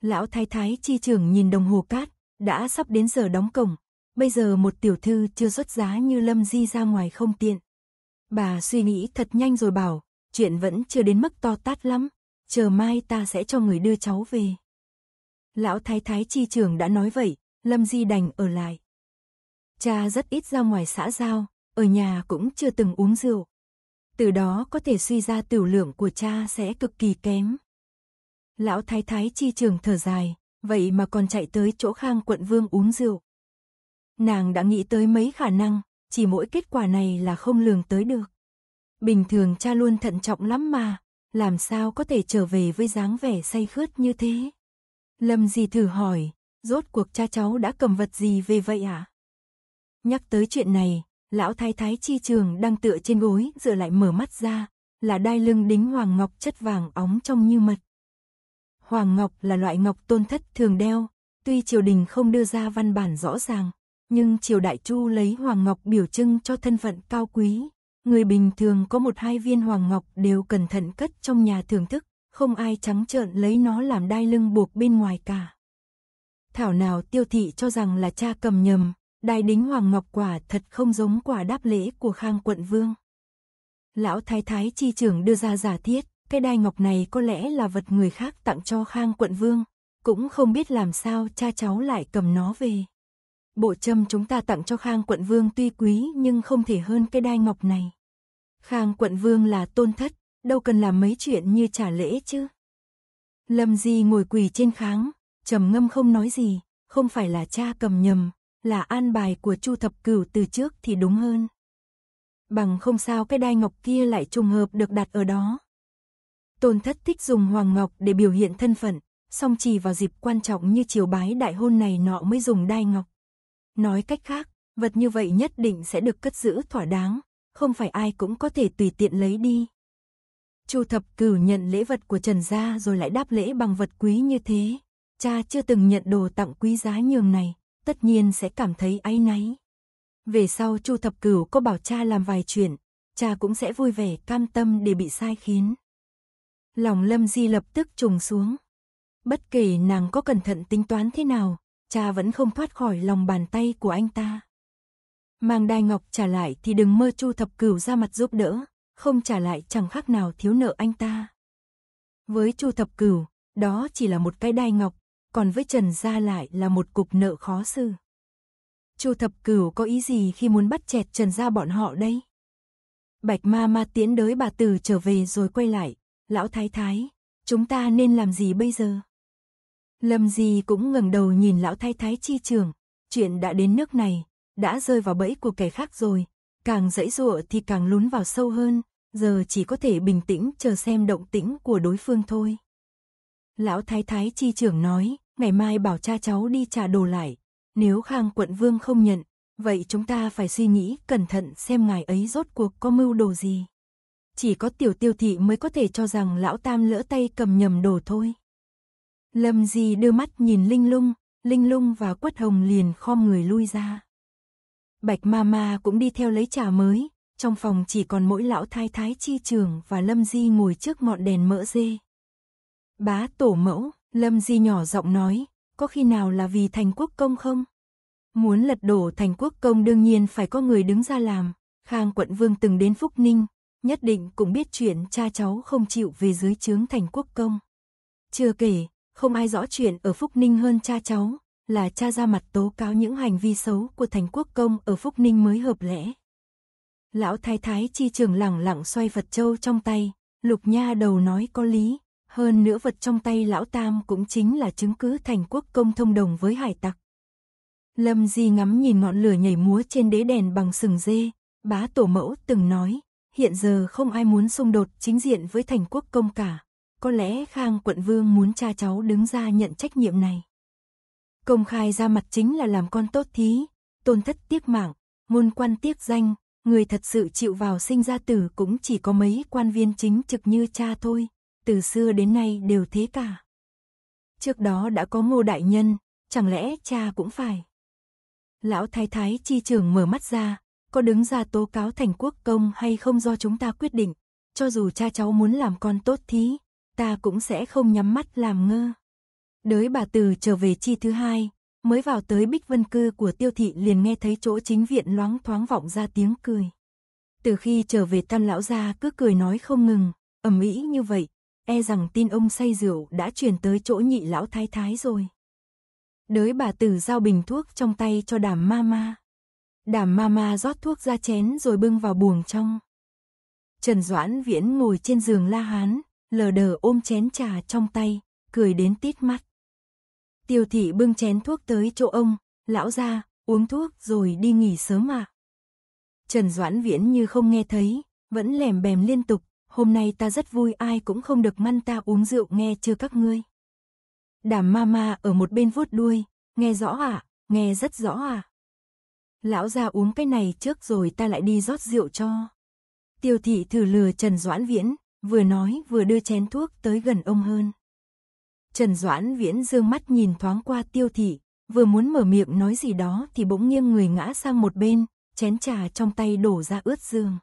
Lão thái thái chi trưởng nhìn đồng hồ cát, đã sắp đến giờ đóng cổng, bây giờ một tiểu thư chưa xuất giá như Lâm Di ra ngoài không tiện. Bà suy nghĩ thật nhanh rồi bảo, chuyện vẫn chưa đến mức to tát lắm, chờ mai ta sẽ cho người đưa cháu về. Lão thái thái chi trưởng đã nói vậy, Lâm Di đành ở lại. Cha rất ít ra ngoài xã giao, ở nhà cũng chưa từng uống rượu. Từ đó có thể suy ra tiểu lượng của cha sẽ cực kỳ kém. Lão thái thái chi trường thở dài, vậy mà còn chạy tới chỗ khang quận vương uống rượu. Nàng đã nghĩ tới mấy khả năng, chỉ mỗi kết quả này là không lường tới được. Bình thường cha luôn thận trọng lắm mà, làm sao có thể trở về với dáng vẻ say khướt như thế? Lâm gì thử hỏi, rốt cuộc cha cháu đã cầm vật gì về vậy ạ? À? Nhắc tới chuyện này, lão thái thái chi trường đang tựa trên gối dựa lại mở mắt ra, là đai lưng đính hoàng ngọc chất vàng óng trong như mật. Hoàng ngọc là loại ngọc tôn thất thường đeo, tuy triều đình không đưa ra văn bản rõ ràng, nhưng triều đại chu lấy hoàng ngọc biểu trưng cho thân phận cao quý. Người bình thường có một hai viên hoàng ngọc đều cẩn thận cất trong nhà thưởng thức, không ai trắng trợn lấy nó làm đai lưng buộc bên ngoài cả. Thảo nào tiêu thị cho rằng là cha cầm nhầm, Đài đính hoàng ngọc quả thật không giống quả đáp lễ của khang quận vương. Lão thái thái chi trưởng đưa ra giả thiết, cái đai ngọc này có lẽ là vật người khác tặng cho khang quận vương, cũng không biết làm sao cha cháu lại cầm nó về. Bộ châm chúng ta tặng cho khang quận vương tuy quý nhưng không thể hơn cái đai ngọc này. Khang quận vương là tôn thất, đâu cần làm mấy chuyện như trả lễ chứ. Lâm Di ngồi quỳ trên kháng, trầm ngâm không nói gì, không phải là cha cầm nhầm, là an bài của Chu Thập Cửu từ trước thì đúng hơn. Bằng không sao cái đai ngọc kia lại trùng hợp được đặt ở đó. Tôn thất thích dùng hoàng ngọc để biểu hiện thân phận, song chỉ vào dịp quan trọng như chiều bái đại hôn này nọ mới dùng đai ngọc. Nói cách khác, vật như vậy nhất định sẽ được cất giữ thỏa đáng, không phải ai cũng có thể tùy tiện lấy đi. Chu thập cửu nhận lễ vật của Trần gia rồi lại đáp lễ bằng vật quý như thế, cha chưa từng nhận đồ tặng quý giá nhường này, tất nhiên sẽ cảm thấy áy náy. Về sau Chu Thập Cửu có bảo cha làm vài chuyện, cha cũng sẽ vui vẻ cam tâm để bị sai khiến. Lòng Lâm Di lập tức trùng xuống. Bất kể nàng có cẩn thận tính toán thế nào, cha vẫn không thoát khỏi lòng bàn tay của anh ta. Mang đai ngọc trả lại thì đừng mơ Chu Thập Cửu ra mặt giúp đỡ, không trả lại chẳng khác nào thiếu nợ anh ta. Với Chu Thập Cửu, đó chỉ là một cái đai ngọc, còn với Trần Gia lại là một cục nợ khó xử. Chu Thập Cửu có ý gì khi muốn bắt chẹt Trần Gia bọn họ đây? Bạch ma ma tiến đới bà Từ trở về rồi quay lại. Lão thái thái, chúng ta nên làm gì bây giờ? Lâm Di cũng ngẩng đầu nhìn lão thái thái chi trường. Chuyện đã đến nước này, đã rơi vào bẫy của kẻ khác rồi. Càng dãy dụa thì càng lún vào sâu hơn. Giờ chỉ có thể bình tĩnh chờ xem động tĩnh của đối phương thôi. Lão thái thái chi trưởng nói, ngày mai bảo cha cháu đi trả đồ lại. Nếu Khang quận vương không nhận, vậy chúng ta phải suy nghĩ cẩn thận xem ngài ấy rốt cuộc có mưu đồ gì. Chỉ có tiểu tiêu thị mới có thể cho rằng lão tam lỡ tay cầm nhầm đồ thôi. Lâm Di đưa mắt nhìn Linh Lung, Linh Lung và Quất Hồng liền khom người lui ra. Bạch Ma Ma cũng đi theo lấy trà mới, trong phòng chỉ còn mỗi lão thái thái chi trường và Lâm Di ngồi trước ngọn đèn mỡ dê. Bá tổ mẫu, Lâm Di nhỏ giọng nói, có khi nào là vì thành quốc công không? Muốn lật đổ thành quốc công đương nhiên phải có người đứng ra làm. Khang quận vương từng đến Phúc Ninh, nhất định cũng biết chuyện cha cháu không chịu về dưới trướng thành quốc công. Chưa kể, không ai rõ chuyện ở Phúc Ninh hơn cha cháu, là cha ra mặt tố cáo những hành vi xấu của thành quốc công ở Phúc Ninh mới hợp lẽ. Lão thái thái chi trường lẳng lặng xoay Phật Châu trong tay, lục nha đầu nói có lý, hơn nữa vật trong tay lão tam cũng chính là chứng cứ thành quốc công thông đồng với hải tặc. Lâm Di ngắm nhìn ngọn lửa nhảy múa trên đế đèn bằng sừng dê, bá tổ mẫu từng nói, hiện giờ không ai muốn xung đột chính diện với thành quốc công cả. Có lẽ Khang quận vương muốn cha cháu đứng ra nhận trách nhiệm này. Công khai ra mặt chính là làm con tốt thí, tôn thất tiếc mạng, môn quan tiếc danh, người thật sự chịu vào sinh ra tử cũng chỉ có mấy quan viên chính trực như cha thôi từ xưa đến nay đều thế cả. Trước đó đã có ngô đại nhân, chẳng lẽ cha cũng phải. Lão thái thái chi trưởng mở mắt ra, có đứng ra tố cáo thành quốc công hay không do chúng ta quyết định, cho dù cha cháu muốn làm con tốt thí, ta cũng sẽ không nhắm mắt làm ngơ. Đới bà từ trở về chi thứ hai, mới vào tới bích vân cư của tiêu thị liền nghe thấy chỗ chính viện loáng thoáng vọng ra tiếng cười. Từ khi trở về tam lão gia cứ cười nói không ngừng, ầm ĩ như vậy, e rằng tin ông say rượu đã truyền tới chỗ nhị lão thái thái rồi. Đới bà tử giao bình thuốc trong tay cho đàm ma ma. Đàm ma ma rót thuốc ra chén rồi bưng vào buồng trong. Trần Doãn Viễn ngồi trên giường la hán, lờ đờ ôm chén trà trong tay, cười đến tít mắt. Tiêu thị bưng chén thuốc tới chỗ ông, lão ra, uống thuốc rồi đi nghỉ sớm ạ. À. Trần Doãn Viễn như không nghe thấy, vẫn lèm bèm liên tục, hôm nay ta rất vui ai cũng không được măn ta uống rượu nghe chưa các ngươi. Đàm Ma Ma ở một bên vuốt đuôi, nghe rõ à, nghe rất rõ à. Lão ra uống cái này trước rồi ta lại đi rót rượu cho. Tiêu thị thử lừa Trần Doãn Viễn, vừa nói vừa đưa chén thuốc tới gần ông hơn. Trần Doãn Viễn dương mắt nhìn thoáng qua tiêu thị, vừa muốn mở miệng nói gì đó thì bỗng nghiêng người ngã sang một bên, chén trà trong tay đổ ra ướt dương.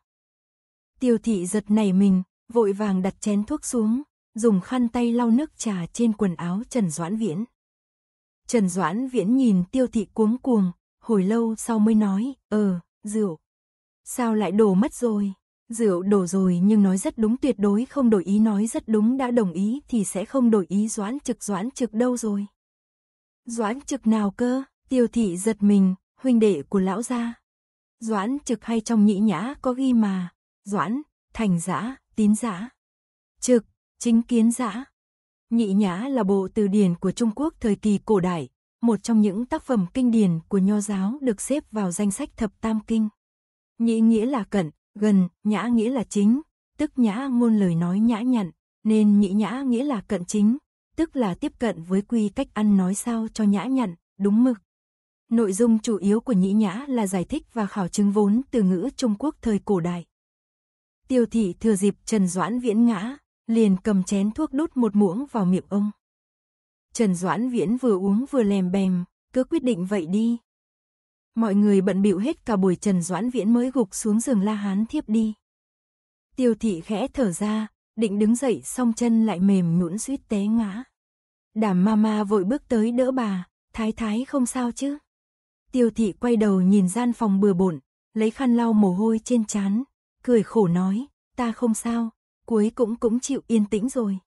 Tiêu thị giật nảy mình, vội vàng đặt chén thuốc xuống, dùng khăn tay lau nước trà trên quần áo Trần Doãn Viễn. Trần Doãn Viễn nhìn tiêu thị cuống cuồng, hồi lâu sau mới nói, ờ, rượu. Sao lại đổ mất rồi? Rượu đổ rồi nhưng nói rất đúng tuyệt đối không đổi ý nói rất đúng đã đồng ý thì sẽ không đổi ý Doãn trực Doãn trực đâu rồi. Doãn trực nào cơ? Tiêu thị giật mình, huynh đệ của lão gia. Doãn trực hay trong nhĩ nhã có ghi mà, doãn, thành giã, tín giã, trực, chính kiến giã. Nhị Nhã là bộ từ điển của Trung Quốc thời kỳ cổ đại, một trong những tác phẩm kinh điển của nho giáo được xếp vào danh sách thập tam kinh. Nhị nghĩa là cận, gần, nhã nghĩa là chính, tức nhã ngôn lời nói nhã nhặn, nên nhị nhã nghĩa là cận chính, tức là tiếp cận với quy cách ăn nói sao cho nhã nhặn, đúng mực. Nội dung chủ yếu của nhị nhã là giải thích và khảo chứng vốn từ ngữ Trung Quốc thời cổ đại. Tiêu thị thừa dịp Trần Doãn Viễn ngã, liền cầm chén thuốc đút một muỗng vào miệng ông. Trần Doãn Viễn vừa uống vừa lèm bèm, cứ quyết định vậy đi. Mọi người bận bịu hết cả buổi Trần Doãn Viễn mới gục xuống giường La Hán thiếp đi. Tiêu thị khẽ thở ra, định đứng dậy song chân lại mềm nhũn suýt té ngã. Đàm mama vội bước tới đỡ bà, thái thái không sao chứ. Tiêu thị quay đầu nhìn gian phòng bừa bộn, lấy khăn lau mồ hôi trên trán, cười khổ nói, ta không sao, cuối cũng cũng chịu yên tĩnh rồi.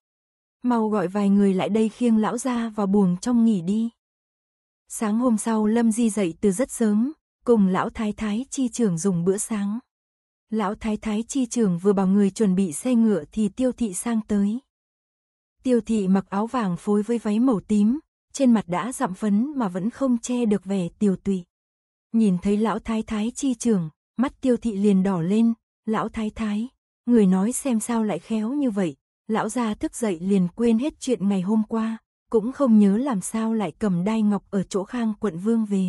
Mau gọi vài người lại đây khiêng lão ra vào buồng trong nghỉ đi. Sáng hôm sau Lâm Di dậy từ rất sớm, cùng lão thái thái chi trường dùng bữa sáng. Lão thái thái chi trường vừa bảo người chuẩn bị xe ngựa thì tiêu thị sang tới. Tiêu thị mặc áo vàng phối với váy màu tím, trên mặt đã dặm phấn mà vẫn không che được vẻ tiều tụy. Nhìn thấy lão thái thái chi trường mắt tiêu thị liền đỏ lên, lão thái thái, người nói xem sao lại khéo như vậy, lão gia thức dậy liền quên hết chuyện ngày hôm qua, cũng không nhớ làm sao lại cầm đai ngọc ở chỗ khang quận vương về.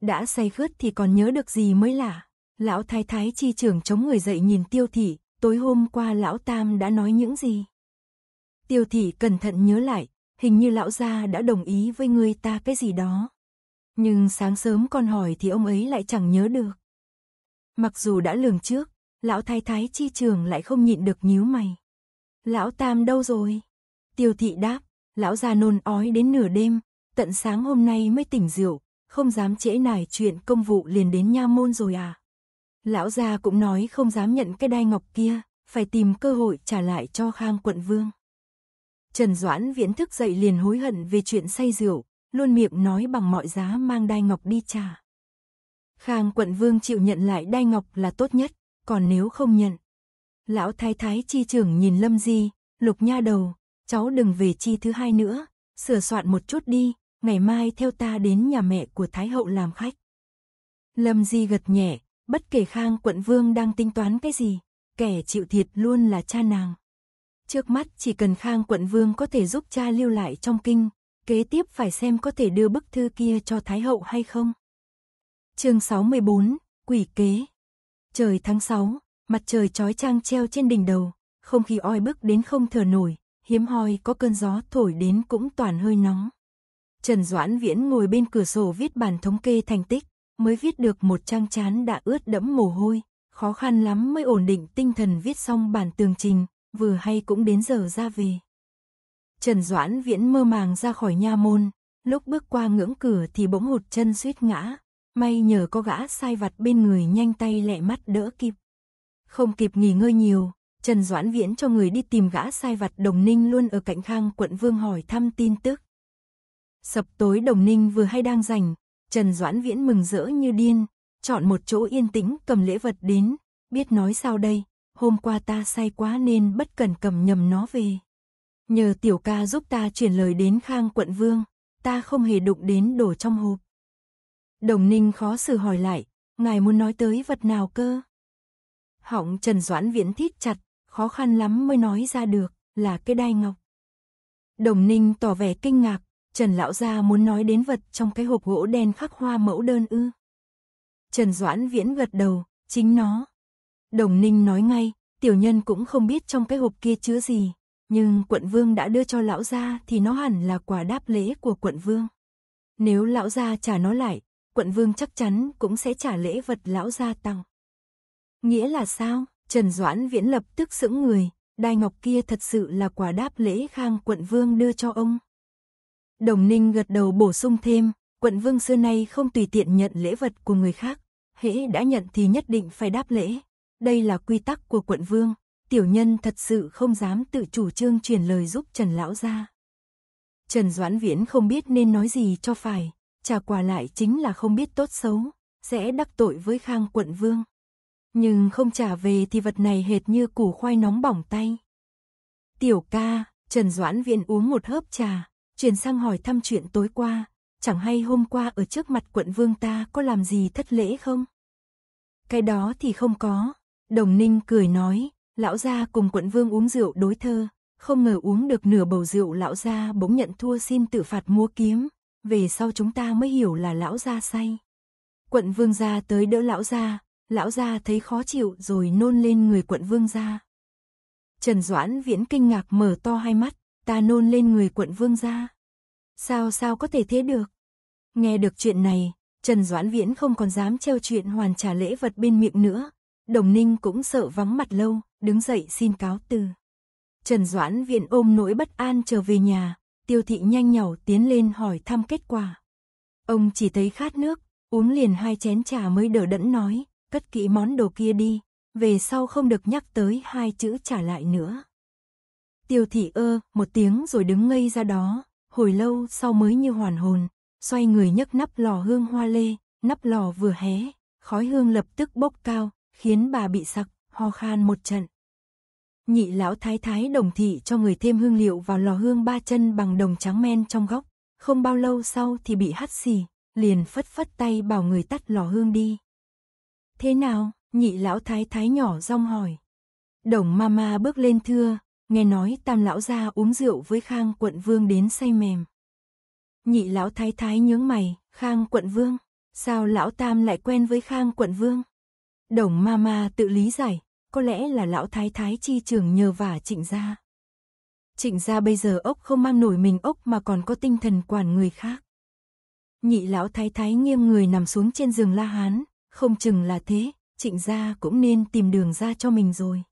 Đã say khướt thì còn nhớ được gì mới lạ, lão thái thái chi trưởng chống người dậy nhìn tiêu thị, tối hôm qua lão tam đã nói những gì. Tiêu thị cẩn thận nhớ lại, hình như lão gia đã đồng ý với người ta cái gì đó. Nhưng sáng sớm con hỏi thì ông ấy lại chẳng nhớ được. Mặc dù đã lường trước, lão thái thái chi trường lại không nhịn được nhíu mày. Lão Tam đâu rồi? Tiêu thị đáp, lão già nôn ói đến nửa đêm, tận sáng hôm nay mới tỉnh rượu, không dám trễ nải chuyện công vụ liền đến nha môn rồi à. Lão già cũng nói không dám nhận cái đai ngọc kia, phải tìm cơ hội trả lại cho khang quận vương. Trần Doãn viễn thức dậy liền hối hận về chuyện say rượu, luôn miệng nói bằng mọi giá mang đai ngọc đi trả. Khang quận vương chịu nhận lại đai ngọc là tốt nhất, còn nếu không nhận. Lão thái thái chi trưởng nhìn Lâm Di, lục nha đầu, cháu đừng về chi thứ hai nữa, sửa soạn một chút đi, ngày mai theo ta đến nhà mẹ của Thái hậu làm khách. Lâm Di gật nhẹ, bất kể Khang quận vương đang tính toán cái gì, kẻ chịu thiệt luôn là cha nàng. Trước mắt chỉ cần Khang quận vương có thể giúp cha lưu lại trong kinh, kế tiếp phải xem có thể đưa bức thư kia cho Thái hậu hay không. Chương 64, quỷ kế. Trời tháng 6, mặt trời trói trang treo trên đỉnh đầu, không khí oi bức đến không thở nổi, hiếm hoi có cơn gió thổi đến cũng toàn hơi nóng. Trần Doãn Viễn ngồi bên cửa sổ viết bản thống kê thành tích, mới viết được một trang chán đã ướt đẫm mồ hôi, khó khăn lắm mới ổn định tinh thần viết xong bản tường trình, vừa hay cũng đến giờ ra về. Trần Doãn Viễn mơ màng ra khỏi nha môn, lúc bước qua ngưỡng cửa thì bỗng hụt chân suýt ngã, May nhờ có gã sai vặt bên người nhanh tay lẹ mắt đỡ kịp. Không kịp nghỉ ngơi nhiều, Trần Doãn Viễn cho người đi tìm gã sai vặt Đồng Ninh luôn ở cạnh khang quận Vương hỏi thăm tin tức. Sập tối Đồng Ninh vừa hay đang rảnh, Trần Doãn Viễn mừng rỡ như điên, chọn một chỗ yên tĩnh cầm lễ vật đến, biết nói sao đây, hôm qua ta say quá nên bất cần cầm nhầm nó về. Nhờ tiểu ca giúp ta chuyển lời đến khang quận vương, ta không hề đụng đến đổ trong hộp. Đồng ninh khó xử hỏi lại, ngài muốn nói tới vật nào cơ? Họng Trần Doãn Viễn thít chặt, khó khăn lắm mới nói ra được, là cái đai ngọc. Đồng ninh tỏ vẻ kinh ngạc, Trần Lão Gia muốn nói đến vật trong cái hộp gỗ đen khắc hoa mẫu đơn ư. Trần Doãn Viễn gật đầu, chính nó. Đồng ninh nói ngay, tiểu nhân cũng không biết trong cái hộp kia chứa gì, nhưng quận vương đã đưa cho lão gia thì nó hẳn là quả đáp lễ của quận vương. Nếu lão gia trả nó lại, quận vương chắc chắn cũng sẽ trả lễ vật lão gia tăng. Nghĩa là sao? Trần Doãn Viễn lập tức sững người, đai ngọc kia thật sự là quả đáp lễ khang quận vương đưa cho ông. Đồng Ninh gật đầu bổ sung thêm, quận vương xưa nay không tùy tiện nhận lễ vật của người khác, hễ đã nhận thì nhất định phải đáp lễ. Đây là quy tắc của quận vương, tiểu nhân thật sự không dám tự chủ trương truyền lời giúp Trần Lão ra. Trần Doãn Viễn không biết nên nói gì cho phải, trả quà lại chính là không biết tốt xấu, sẽ đắc tội với Khang quận vương. Nhưng không trả về thì vật này hệt như củ khoai nóng bỏng tay. Tiểu ca, Trần Doãn Viện uống một hớp trà, truyền sang hỏi thăm chuyện tối qua, chẳng hay hôm qua ở trước mặt quận vương ta có làm gì thất lễ không? Cái đó thì không có, đồng ninh cười nói, lão gia cùng quận vương uống rượu đối thơ, không ngờ uống được nửa bầu rượu lão gia bỗng nhận thua xin tự phạt mua kiếm, về sau chúng ta mới hiểu là lão gia say. Quận vương gia tới đỡ lão gia, lão gia thấy khó chịu rồi nôn lên người quận vương gia. Trần Doãn Viễn kinh ngạc mở to hai mắt, ta nôn lên người quận vương gia. Sao sao có thể thế được? Nghe được chuyện này, Trần Doãn Viễn không còn dám treo chuyện hoàn trả lễ vật bên miệng nữa. Đồng Ninh cũng sợ vắng mặt lâu, đứng dậy xin cáo từ. Trần Doãn Viễn ôm nỗi bất an trở về nhà, tiêu thị nhanh nhỏ tiến lên hỏi thăm kết quả. Ông chỉ thấy khát nước, uống liền hai chén trà mới đỡ đẫn nói, cất kỹ món đồ kia đi, về sau không được nhắc tới hai chữ trả lại nữa. Tiêu thị ơ, một tiếng rồi đứng ngây ra đó, hồi lâu sau mới như hoàn hồn, xoay người nhấc nắp lò hương hoa lê, nắp lò vừa hé, khói hương lập tức bốc cao, khiến bà bị sặc, ho khan một trận, Nhị lão thái thái đồng thị cho người thêm hương liệu vào lò hương ba chân bằng đồng trắng men trong góc, không bao lâu sau thì bị hắt xì, liền phất phất tay bảo người tắt lò hương đi. Thế nào, nhị lão thái thái nhỏ rong hỏi. Đồng mama bước lên thưa, nghe nói tam lão ra uống rượu với khang quận vương đến say mềm. Nhị lão thái thái nhướng mày, khang quận vương, sao lão tam lại quen với khang quận vương? Đồng mama tự lý giải, có lẽ là lão thái thái chi trường nhờ vả trịnh gia. Trịnh gia bây giờ ốc không mang nổi mình ốc mà còn có tinh thần quản người khác. Nhị lão thái thái nghiêng người nằm xuống trên giường la hán, không chừng là thế, trịnh gia cũng nên tìm đường ra cho mình rồi.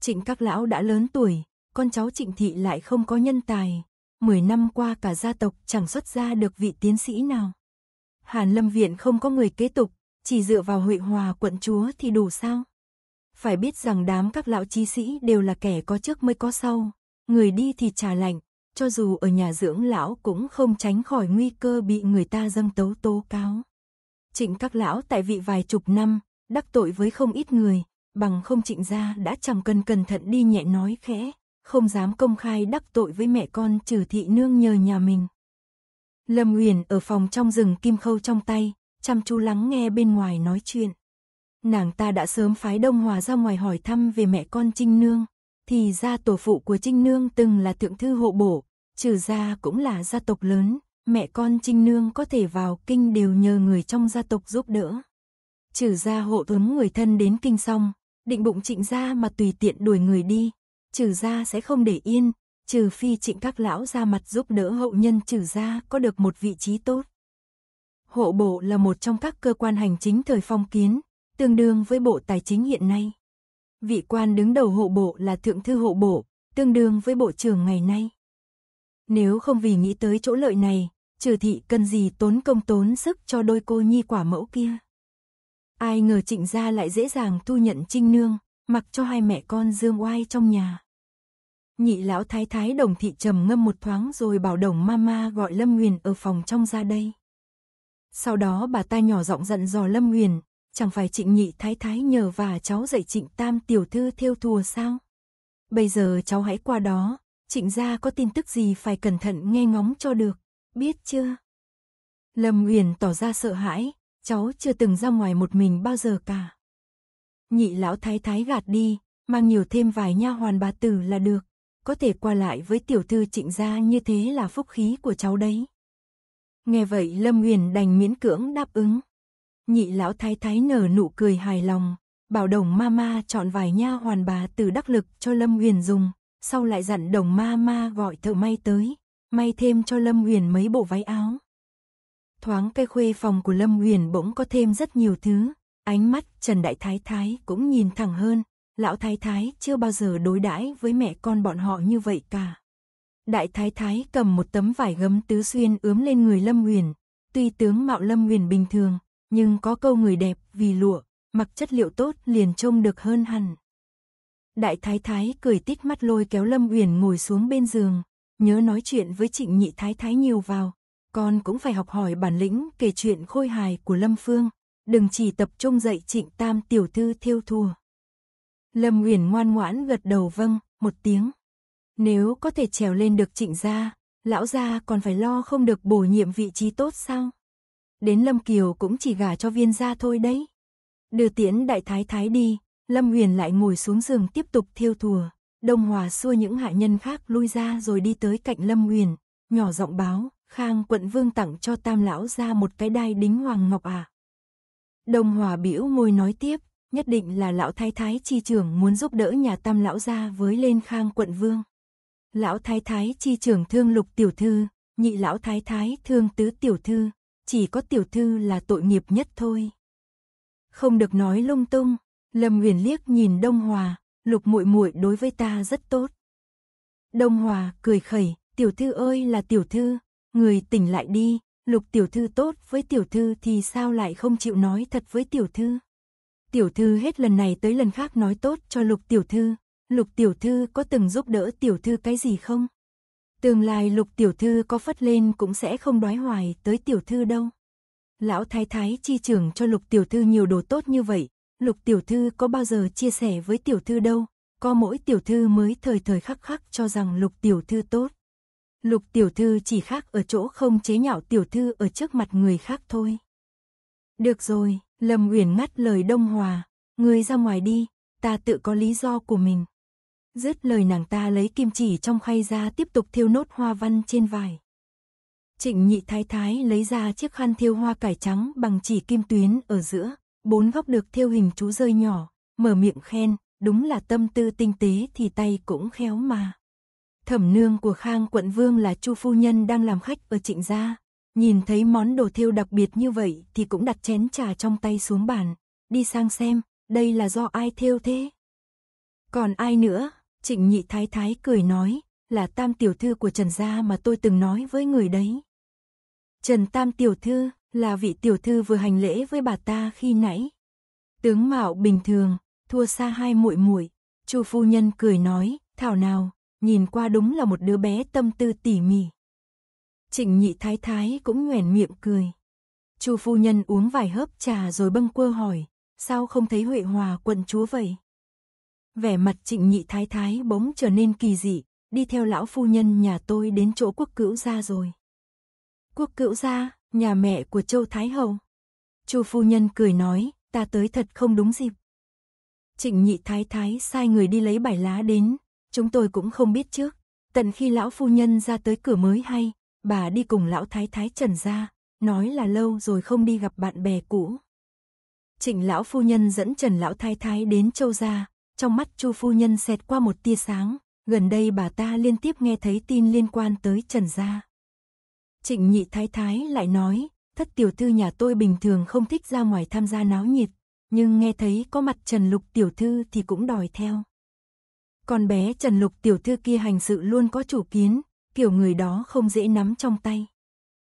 Trịnh các lão đã lớn tuổi, con cháu trịnh thị lại không có nhân tài. Mười năm qua cả gia tộc chẳng xuất ra được vị tiến sĩ nào. Hàn lâm viện không có người kế tục, chỉ dựa vào Huệ Hòa quận chúa thì đủ sao? Phải biết rằng đám các lão trí sĩ đều là kẻ có trước mới có sau. Người đi thì trà lạnh, cho dù ở nhà dưỡng lão cũng không tránh khỏi nguy cơ bị người ta dâng tấu tố cáo. Trịnh các lão tại vị vài chục năm, đắc tội với không ít người, bằng không trịnh gia đã chẳng cần cẩn thận đi nhẹ nói khẽ, không dám công khai đắc tội với mẹ con trừ thị nương nhờ nhà mình. Lâm Uyển ở phòng trong rừng kim khâu trong tay, chăm chú lắng nghe bên ngoài nói chuyện nàng ta đã sớm phái Đông Hòa ra ngoài hỏi thăm về mẹ con Trinh Nương. Thì ra tổ phụ của Trinh Nương từng là thượng thư hộ bổ, trừ ra cũng là gia tộc lớn, mẹ con Trinh Nương có thể vào kinh đều nhờ người trong gia tộc giúp đỡ. Trừ ra hộ tướng người thân đến kinh xong, định bụng trịnh ra mà tùy tiện đuổi người đi, trừ ra sẽ không để yên, trừ phi trịnh các lão ra mặt giúp đỡ hậu nhân trừ ra có được một vị trí tốt. Hộ bộ là một trong các cơ quan hành chính thời phong kiến, tương đương với Bộ Tài chính hiện nay. Vị quan đứng đầu hộ bộ là Thượng thư hộ bộ, tương đương với Bộ trưởng ngày nay. Nếu không vì nghĩ tới chỗ lợi này, trừ thị cần gì tốn công tốn sức cho đôi cô nhi quả mẫu kia. Ai ngờ trịnh gia lại dễ dàng thu nhận trinh nương, mặc cho hai mẹ con dương oai trong nhà. Nhị lão thái thái đồng thị trầm ngâm một thoáng rồi bảo đồng mama gọi Lâm Nguyền ở phòng trong ra đây. Sau đó bà ta nhỏ giọng dặn dò Lâm Nguyền, chẳng phải trịnh nhị thái thái nhờ và cháu dạy trịnh tam tiểu thư theo thùa sao? Bây giờ cháu hãy qua đó, trịnh gia có tin tức gì phải cẩn thận nghe ngóng cho được, biết chưa? Lâm Uyển tỏ ra sợ hãi, cháu chưa từng ra ngoài một mình bao giờ cả. Nhị lão thái thái gạt đi, mang nhiều thêm vài nha hoàn bà tử là được, có thể qua lại với tiểu thư trịnh gia như thế là phúc khí của cháu đấy. Nghe vậy Lâm Uyển đành miễn cưỡng đáp ứng nhị lão thái thái nở nụ cười hài lòng, bảo đồng ma ma chọn vài nha hoàn bà từ đắc lực cho Lâm Huyền dùng, sau lại dặn đồng ma ma gọi thợ may tới, may thêm cho Lâm Huyền mấy bộ váy áo. Thoáng cây khuê phòng của Lâm Huyền bỗng có thêm rất nhiều thứ, ánh mắt Trần Đại Thái Thái cũng nhìn thẳng hơn, lão Thái Thái chưa bao giờ đối đãi với mẹ con bọn họ như vậy cả. Đại Thái Thái cầm một tấm vải gấm tứ xuyên ướm lên người Lâm Huyền, tuy tướng mạo Lâm Huyền bình thường, nhưng có câu người đẹp vì lụa, mặc chất liệu tốt liền trông được hơn hẳn. Đại thái thái cười tít mắt lôi kéo Lâm Uyển ngồi xuống bên giường, nhớ nói chuyện với Trịnh Nhị thái thái nhiều vào, con cũng phải học hỏi bản lĩnh kể chuyện khôi hài của Lâm Phương, đừng chỉ tập trung dạy Trịnh Tam tiểu thư thiêu thua Lâm Uyển ngoan ngoãn gật đầu vâng, một tiếng. Nếu có thể trèo lên được Trịnh gia, lão gia còn phải lo không được bổ nhiệm vị trí tốt sao? đến Lâm Kiều cũng chỉ gả cho viên gia thôi đấy. Đưa tiễn đại thái thái đi, Lâm Huyền lại ngồi xuống giường tiếp tục thiêu thùa, Đông Hòa xua những hạ nhân khác lui ra rồi đi tới cạnh Lâm Huyền, nhỏ giọng báo, Khang quận vương tặng cho tam lão ra một cái đai đính hoàng ngọc à. Đông Hòa bĩu môi nói tiếp, nhất định là lão thái thái chi trưởng muốn giúp đỡ nhà tam lão ra với lên Khang quận vương. Lão thái thái chi trưởng thương lục tiểu thư, nhị lão thái thái thương tứ tiểu thư, chỉ có tiểu thư là tội nghiệp nhất thôi. Không được nói lung tung, Lâm Huyền liếc nhìn Đông Hòa, Lục Muội Muội đối với ta rất tốt. Đông Hòa cười khẩy, tiểu thư ơi là tiểu thư, người tỉnh lại đi, Lục tiểu thư tốt với tiểu thư thì sao lại không chịu nói thật với tiểu thư? Tiểu thư hết lần này tới lần khác nói tốt cho Lục tiểu thư, Lục tiểu thư có từng giúp đỡ tiểu thư cái gì không? Tương lai lục tiểu thư có phất lên cũng sẽ không đói hoài tới tiểu thư đâu. Lão thái thái chi trưởng cho lục tiểu thư nhiều đồ tốt như vậy, lục tiểu thư có bao giờ chia sẻ với tiểu thư đâu, có mỗi tiểu thư mới thời thời khắc khắc cho rằng lục tiểu thư tốt. Lục tiểu thư chỉ khác ở chỗ không chế nhạo tiểu thư ở trước mặt người khác thôi. Được rồi, Lâm Uyển ngắt lời Đông Hòa, người ra ngoài đi, ta tự có lý do của mình. Dứt lời nàng ta lấy kim chỉ trong khay ra tiếp tục thiêu nốt hoa văn trên vải. Trịnh nhị thái thái lấy ra chiếc khăn thiêu hoa cải trắng bằng chỉ kim tuyến ở giữa, bốn góc được thiêu hình chú rơi nhỏ, mở miệng khen, đúng là tâm tư tinh tế thì tay cũng khéo mà. Thẩm nương của Khang quận vương là Chu phu nhân đang làm khách ở Trịnh gia, nhìn thấy món đồ thiêu đặc biệt như vậy thì cũng đặt chén trà trong tay xuống bàn, đi sang xem, đây là do ai thiêu thế? Còn ai nữa? Trịnh nhị thái thái cười nói, là tam tiểu thư của Trần Gia mà tôi từng nói với người đấy. Trần tam tiểu thư, là vị tiểu thư vừa hành lễ với bà ta khi nãy. Tướng mạo bình thường, thua xa hai muội muội. Chu phu nhân cười nói, thảo nào, nhìn qua đúng là một đứa bé tâm tư tỉ mỉ. Trịnh nhị thái thái cũng nhoẻn miệng cười. Chu phu nhân uống vài hớp trà rồi bâng quơ hỏi, sao không thấy Huệ Hòa quận chúa vậy? vẻ mặt trịnh nhị thái thái bỗng trở nên kỳ dị, đi theo lão phu nhân nhà tôi đến chỗ quốc cữu gia rồi. Quốc cữu gia, nhà mẹ của Châu Thái Hầu. Chu phu nhân cười nói, ta tới thật không đúng dịp. Trịnh nhị thái thái sai người đi lấy bài lá đến, chúng tôi cũng không biết trước. Tận khi lão phu nhân ra tới cửa mới hay, bà đi cùng lão thái thái trần ra, nói là lâu rồi không đi gặp bạn bè cũ. Trịnh lão phu nhân dẫn Trần lão thái thái đến châu gia, trong mắt Chu phu nhân xẹt qua một tia sáng, gần đây bà ta liên tiếp nghe thấy tin liên quan tới Trần gia. Trịnh Nhị Thái Thái lại nói, thất tiểu thư nhà tôi bình thường không thích ra ngoài tham gia náo nhiệt, nhưng nghe thấy có mặt Trần Lục tiểu thư thì cũng đòi theo. Con bé Trần Lục tiểu thư kia hành sự luôn có chủ kiến, kiểu người đó không dễ nắm trong tay.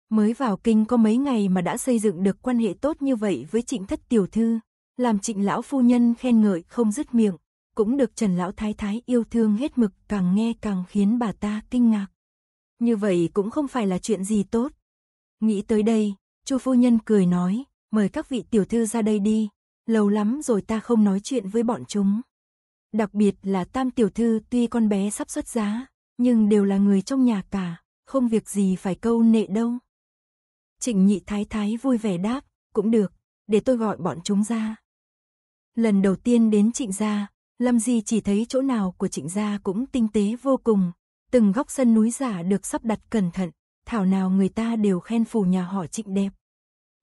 Mới vào kinh có mấy ngày mà đã xây dựng được quan hệ tốt như vậy với trịnh thất tiểu thư, làm trịnh lão phu nhân khen ngợi không dứt miệng cũng được Trần Lão Thái Thái yêu thương hết mực càng nghe càng khiến bà ta kinh ngạc. Như vậy cũng không phải là chuyện gì tốt. Nghĩ tới đây, chu phu nhân cười nói, mời các vị tiểu thư ra đây đi, lâu lắm rồi ta không nói chuyện với bọn chúng. Đặc biệt là tam tiểu thư tuy con bé sắp xuất giá, nhưng đều là người trong nhà cả, không việc gì phải câu nệ đâu. Trịnh nhị thái thái vui vẻ đáp, cũng được, để tôi gọi bọn chúng ra. Lần đầu tiên đến trịnh gia, Lâm Di chỉ thấy chỗ nào của trịnh gia cũng tinh tế vô cùng, từng góc sân núi giả được sắp đặt cẩn thận, thảo nào người ta đều khen phủ nhà họ trịnh đẹp.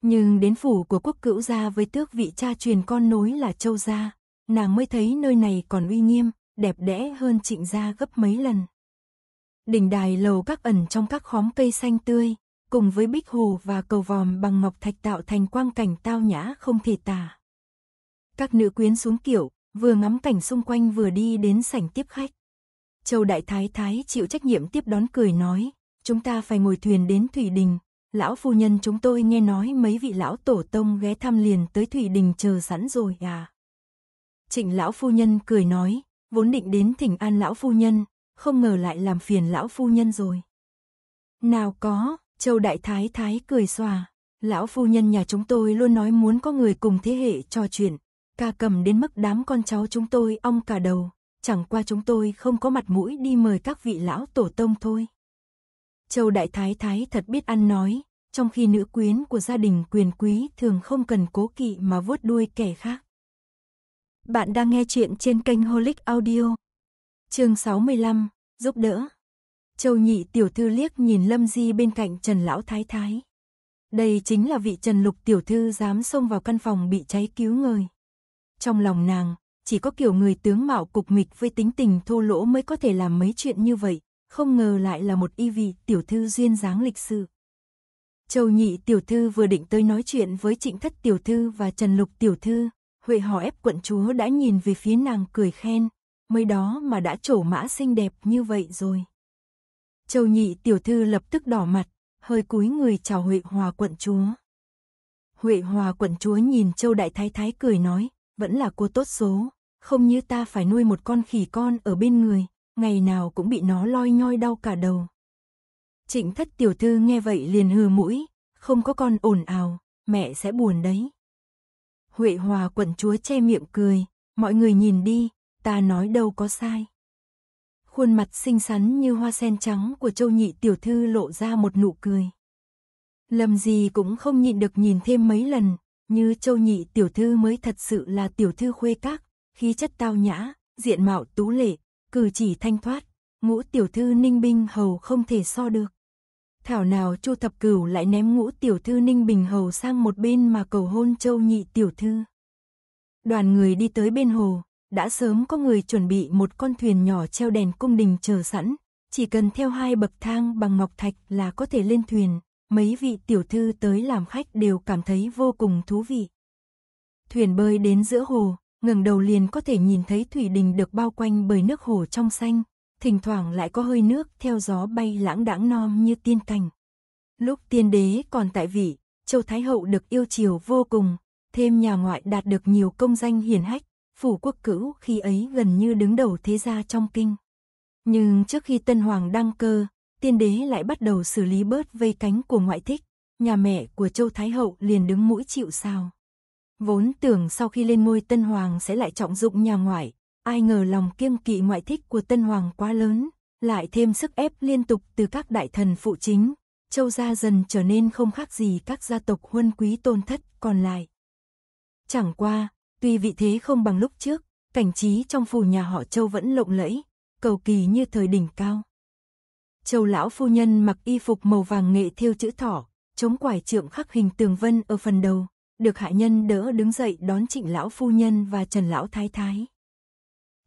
Nhưng đến phủ của quốc cữu gia với tước vị cha truyền con nối là châu gia, nàng mới thấy nơi này còn uy nghiêm, đẹp đẽ hơn trịnh gia gấp mấy lần. Đỉnh đài lầu các ẩn trong các khóm cây xanh tươi, cùng với bích hồ và cầu vòm bằng ngọc thạch tạo thành quang cảnh tao nhã không thể tả. Các nữ quyến xuống kiểu, vừa ngắm cảnh xung quanh vừa đi đến sảnh tiếp khách. Châu Đại Thái Thái chịu trách nhiệm tiếp đón cười nói, chúng ta phải ngồi thuyền đến Thủy Đình. Lão phu nhân chúng tôi nghe nói mấy vị lão tổ tông ghé thăm liền tới Thủy Đình chờ sẵn rồi à. Trịnh lão phu nhân cười nói, vốn định đến thỉnh an lão phu nhân, không ngờ lại làm phiền lão phu nhân rồi. Nào có, Châu Đại Thái Thái cười xòa, lão phu nhân nhà chúng tôi luôn nói muốn có người cùng thế hệ trò chuyện, ca cầm đến mức đám con cháu chúng tôi ong cả đầu, chẳng qua chúng tôi không có mặt mũi đi mời các vị lão tổ tông thôi. Châu Đại Thái Thái thật biết ăn nói, trong khi nữ quyến của gia đình quyền quý thường không cần cố kỵ mà vuốt đuôi kẻ khác. Bạn đang nghe chuyện trên kênh Holic Audio. Chương 65, giúp đỡ. Châu Nhị tiểu thư liếc nhìn Lâm Di bên cạnh Trần lão thái thái. Đây chính là vị Trần Lục tiểu thư dám xông vào căn phòng bị cháy cứu người. Trong lòng nàng, chỉ có kiểu người tướng mạo cục mịch với tính tình thô lỗ mới có thể làm mấy chuyện như vậy, không ngờ lại là một y vị tiểu thư duyên dáng lịch sự. Châu nhị tiểu thư vừa định tới nói chuyện với trịnh thất tiểu thư và trần lục tiểu thư, Huệ hò ép quận chúa đã nhìn về phía nàng cười khen, mới đó mà đã trổ mã xinh đẹp như vậy rồi. Châu nhị tiểu thư lập tức đỏ mặt, hơi cúi người chào Huệ hòa quận chúa. Huệ hòa quận chúa nhìn châu đại thái thái cười nói, vẫn là cua tốt số, không như ta phải nuôi một con khỉ con ở bên người, ngày nào cũng bị nó loi nhoi đau cả đầu. Trịnh thất tiểu thư nghe vậy liền hừ mũi, không có con ồn ào, mẹ sẽ buồn đấy. Huệ hòa quận chúa che miệng cười, mọi người nhìn đi, ta nói đâu có sai. Khuôn mặt xinh xắn như hoa sen trắng của châu nhị tiểu thư lộ ra một nụ cười. lầm gì cũng không nhịn được nhìn thêm mấy lần, như châu nhị tiểu thư mới thật sự là tiểu thư khuê các, khí chất tao nhã, diện mạo tú lệ, cử chỉ thanh thoát, ngũ tiểu thư ninh binh hầu không thể so được. Thảo nào chu thập cửu lại ném ngũ tiểu thư ninh bình hầu sang một bên mà cầu hôn châu nhị tiểu thư. Đoàn người đi tới bên hồ, đã sớm có người chuẩn bị một con thuyền nhỏ treo đèn cung đình chờ sẵn, chỉ cần theo hai bậc thang bằng ngọc thạch là có thể lên thuyền, mấy vị tiểu thư tới làm khách đều cảm thấy vô cùng thú vị. Thuyền bơi đến giữa hồ, ngẩng đầu liền có thể nhìn thấy thủy đình được bao quanh bởi nước hồ trong xanh, thỉnh thoảng lại có hơi nước theo gió bay lãng đãng non như tiên cảnh. Lúc tiên đế còn tại vị, Châu Thái Hậu được yêu chiều vô cùng, thêm nhà ngoại đạt được nhiều công danh hiển hách, phủ quốc cữu khi ấy gần như đứng đầu thế gia trong kinh. Nhưng trước khi Tân Hoàng đăng cơ, tiên đế lại bắt đầu xử lý bớt vây cánh của ngoại thích, nhà mẹ của Châu Thái Hậu liền đứng mũi chịu sao. Vốn tưởng sau khi lên ngôi Tân Hoàng sẽ lại trọng dụng nhà ngoại, ai ngờ lòng kiêng kỵ ngoại thích của Tân Hoàng quá lớn, lại thêm sức ép liên tục từ các đại thần phụ chính, Châu gia dần trở nên không khác gì các gia tộc huân quý tôn thất còn lại. Chẳng qua, tuy vị thế không bằng lúc trước, cảnh trí trong phủ nhà họ Châu vẫn lộng lẫy, cầu kỳ như thời đỉnh cao. Châu lão phu nhân mặc y phục màu vàng nghệ thêu chữ thỏ, chống quải trượng khắc hình tường vân ở phần đầu, được hạ nhân đỡ đứng dậy đón trịnh lão phu nhân và trần lão thái thái.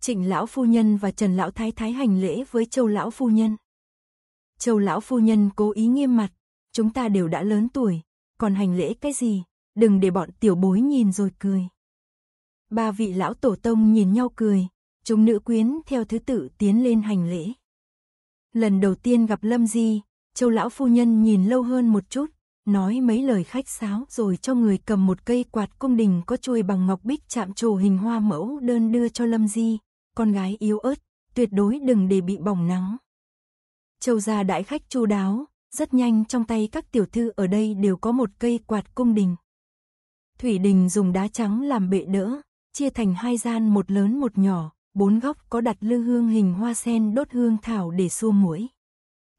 Trịnh lão phu nhân và trần lão thái thái hành lễ với châu lão phu nhân. Châu lão phu nhân cố ý nghiêm mặt, chúng ta đều đã lớn tuổi, còn hành lễ cái gì, đừng để bọn tiểu bối nhìn rồi cười. Ba vị lão tổ tông nhìn nhau cười, chúng nữ quyến theo thứ tự tiến lên hành lễ. Lần đầu tiên gặp Lâm Di, Châu lão phu nhân nhìn lâu hơn một chút, nói mấy lời khách sáo rồi cho người cầm một cây quạt cung đình có chuôi bằng ngọc bích chạm trổ hình hoa mẫu đơn đưa cho Lâm Di, con gái yếu ớt, tuyệt đối đừng để bị bỏng nắng. Châu gia đại khách chu đáo, rất nhanh trong tay các tiểu thư ở đây đều có một cây quạt cung đình. Thủy đình dùng đá trắng làm bệ đỡ, chia thành hai gian một lớn một nhỏ, bốn góc có đặt lư hương hình hoa sen đốt hương thảo để xua muỗi.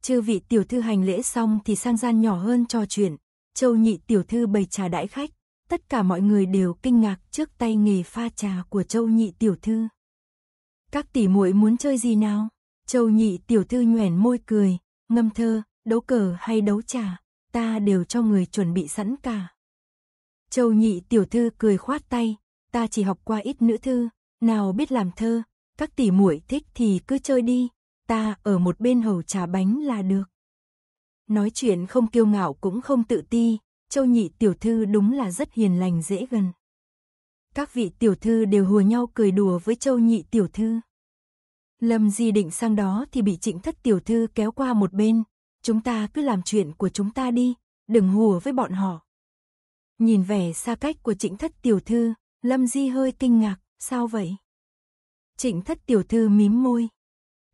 Chư vị tiểu thư hành lễ xong thì sang gian nhỏ hơn trò chuyện, Châu nhị tiểu thư bày trà đãi khách, tất cả mọi người đều kinh ngạc trước tay nghề pha trà của Châu nhị tiểu thư. Các tỷ muội muốn chơi gì nào? Châu nhị tiểu thư nhoẻn môi cười, ngâm thơ, đấu cờ hay đấu trà, ta đều cho người chuẩn bị sẵn cả. Châu nhị tiểu thư cười khoát tay, ta chỉ học qua ít nữ thư, nào biết làm thơ, các tỷ muội thích thì cứ chơi đi, ta ở một bên hầu trà bánh là được. Nói chuyện không kiêu ngạo cũng không tự ti, Châu Nhị tiểu thư đúng là rất hiền lành dễ gần. Các vị tiểu thư đều hùa nhau cười đùa với Châu Nhị tiểu thư. Lâm Di định sang đó thì bị Trịnh Thất tiểu thư kéo qua một bên, chúng ta cứ làm chuyện của chúng ta đi, đừng hùa với bọn họ. Nhìn vẻ xa cách của Trịnh Thất tiểu thư, Lâm Di hơi kinh ngạc. Sao vậy? Trịnh thất tiểu thư mím môi.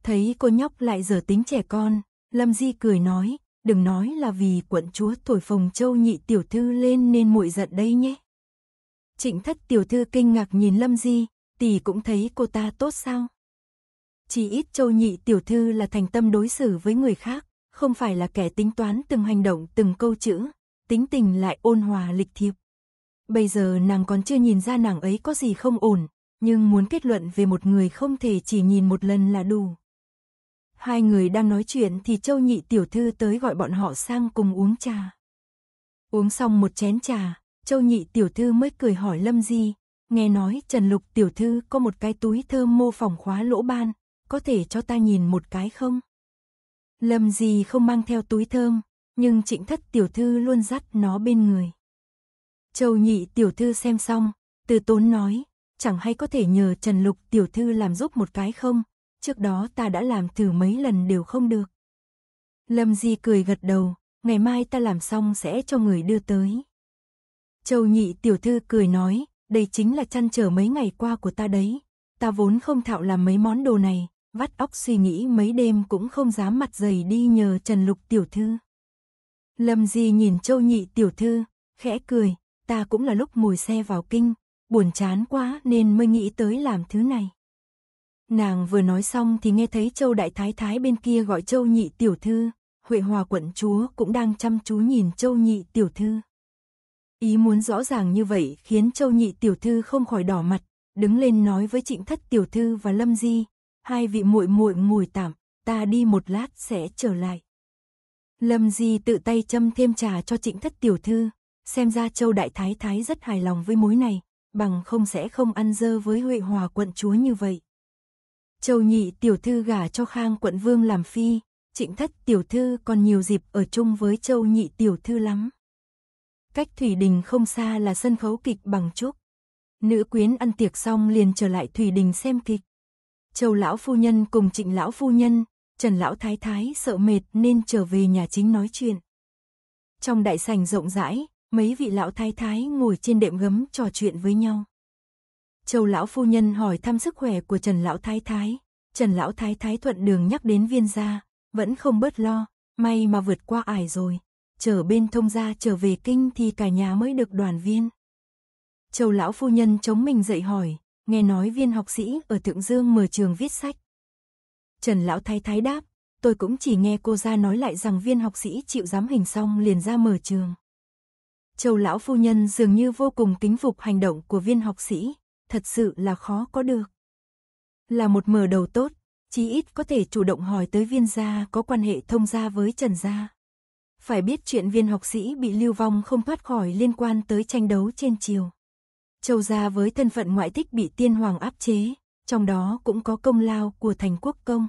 Thấy cô nhóc lại dở tính trẻ con, Lâm Di cười nói, đừng nói là vì quận chúa thổi phồng châu nhị tiểu thư lên nên muội giận đây nhé. Trịnh thất tiểu thư kinh ngạc nhìn Lâm Di, tỷ cũng thấy cô ta tốt sao. Chỉ ít châu nhị tiểu thư là thành tâm đối xử với người khác, không phải là kẻ tính toán từng hành động từng câu chữ, tính tình lại ôn hòa lịch thiệp. Bây giờ nàng còn chưa nhìn ra nàng ấy có gì không ổn, nhưng muốn kết luận về một người không thể chỉ nhìn một lần là đủ. Hai người đang nói chuyện thì Châu Nhị tiểu thư tới gọi bọn họ sang cùng uống trà. Uống xong một chén trà, Châu Nhị tiểu thư mới cười hỏi Lâm Di, nghe nói Trần Lục tiểu thư có một cái túi thơm mô phỏng khóa lỗ ban, có thể cho ta nhìn một cái không? Lâm Di không mang theo túi thơm, nhưng Trịnh Thất tiểu thư luôn dắt nó bên người. Châu Nhị tiểu thư xem xong, từ tốn nói, chẳng hay có thể nhờ Trần Lục tiểu thư làm giúp một cái không? Trước đó ta đã làm thử mấy lần đều không được. Lâm Di cười gật đầu, ngày mai ta làm xong sẽ cho người đưa tới. Châu nhị tiểu thư cười nói, đây chính là chăn trở mấy ngày qua của ta đấy. Ta vốn không thạo làm mấy món đồ này, vắt óc suy nghĩ mấy đêm cũng không dám mặt dày đi nhờ Trần Lục tiểu thư. Lâm Di nhìn Châu nhị tiểu thư, khẽ cười, ta cũng là lúc mùi xe vào kinh, buồn chán quá nên mới nghĩ tới làm thứ này. Nàng vừa nói xong thì nghe thấy Châu Đại Thái Thái bên kia gọi Châu Nhị Tiểu Thư, Huệ Hòa Quận Chúa cũng đang chăm chú nhìn Châu Nhị Tiểu Thư. Ý muốn rõ ràng như vậy khiến Châu Nhị Tiểu Thư không khỏi đỏ mặt, đứng lên nói với Trịnh Thất Tiểu Thư và Lâm Di, hai vị muội muội ngồi tạm, ta đi một lát sẽ trở lại. Lâm Di tự tay châm thêm trà cho Trịnh Thất Tiểu Thư, xem ra Châu Đại Thái Thái rất hài lòng với mối này, bằng không sẽ không ăn dơ với Huệ Hòa quận chúa như vậy. Châu nhị tiểu thư gả cho Khang quận vương làm phi, trịnh thất tiểu thư còn nhiều dịp ở chung với châu nhị tiểu thư lắm. Cách Thủy Đình không xa là sân khấu kịch bằng trúc. Nữ quyến ăn tiệc xong liền trở lại Thủy Đình xem kịch. Châu lão phu nhân cùng trịnh lão phu nhân, Trần lão thái thái sợ mệt nên trở về nhà chính nói chuyện. Trong đại sảnh rộng rãi, Mấy vị lão thái thái ngồi trên đệm gấm trò chuyện với nhau. Châu lão phu nhân hỏi thăm sức khỏe của Trần lão thái thái. Trần lão thái thái thuận đường nhắc đến viên gia, vẫn không bớt lo, may mà vượt qua ải rồi. Trở bên thông gia trở về kinh thì cả nhà mới được đoàn viên. Châu lão phu nhân chống mình dậy hỏi, nghe nói viên học sĩ ở Thượng Dương mở trường viết sách. Trần lão thái thái đáp, tôi cũng chỉ nghe cô gia nói lại rằng viên học sĩ chịu giám hình xong liền ra mở trường. Châu lão phu nhân dường như vô cùng kính phục hành động của viên học sĩ, thật sự là khó có được. Là một mở đầu tốt, chí ít có thể chủ động hỏi tới viên gia có quan hệ thông gia với Trần gia. Phải biết chuyện viên học sĩ bị lưu vong không thoát khỏi liên quan tới tranh đấu trên triều. Châu gia với thân phận ngoại thích bị tiên hoàng áp chế, trong đó cũng có công lao của thành quốc công.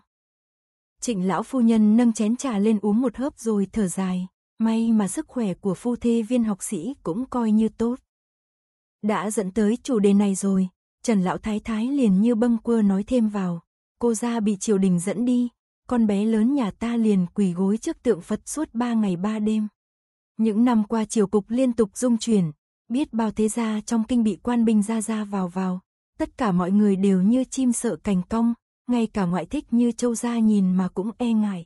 Trịnh lão phu nhân nâng chén trà lên uống một hớp rồi thở dài, May mà sức khỏe của phu thê viên học sĩ cũng coi như tốt. Đã dẫn tới chủ đề này rồi, Trần Lão Thái Thái liền như bâng quơ nói thêm vào. Cô ra bị triều đình dẫn đi, con bé lớn nhà ta liền quỳ gối trước tượng Phật suốt ba ngày ba đêm. Những năm qua triều cục liên tục dung chuyển, biết bao thế gia trong kinh bị quan binh ra ra vào vào. Tất cả mọi người đều như chim sợ cành cong, ngay cả ngoại thích như châu gia nhìn mà cũng e ngại.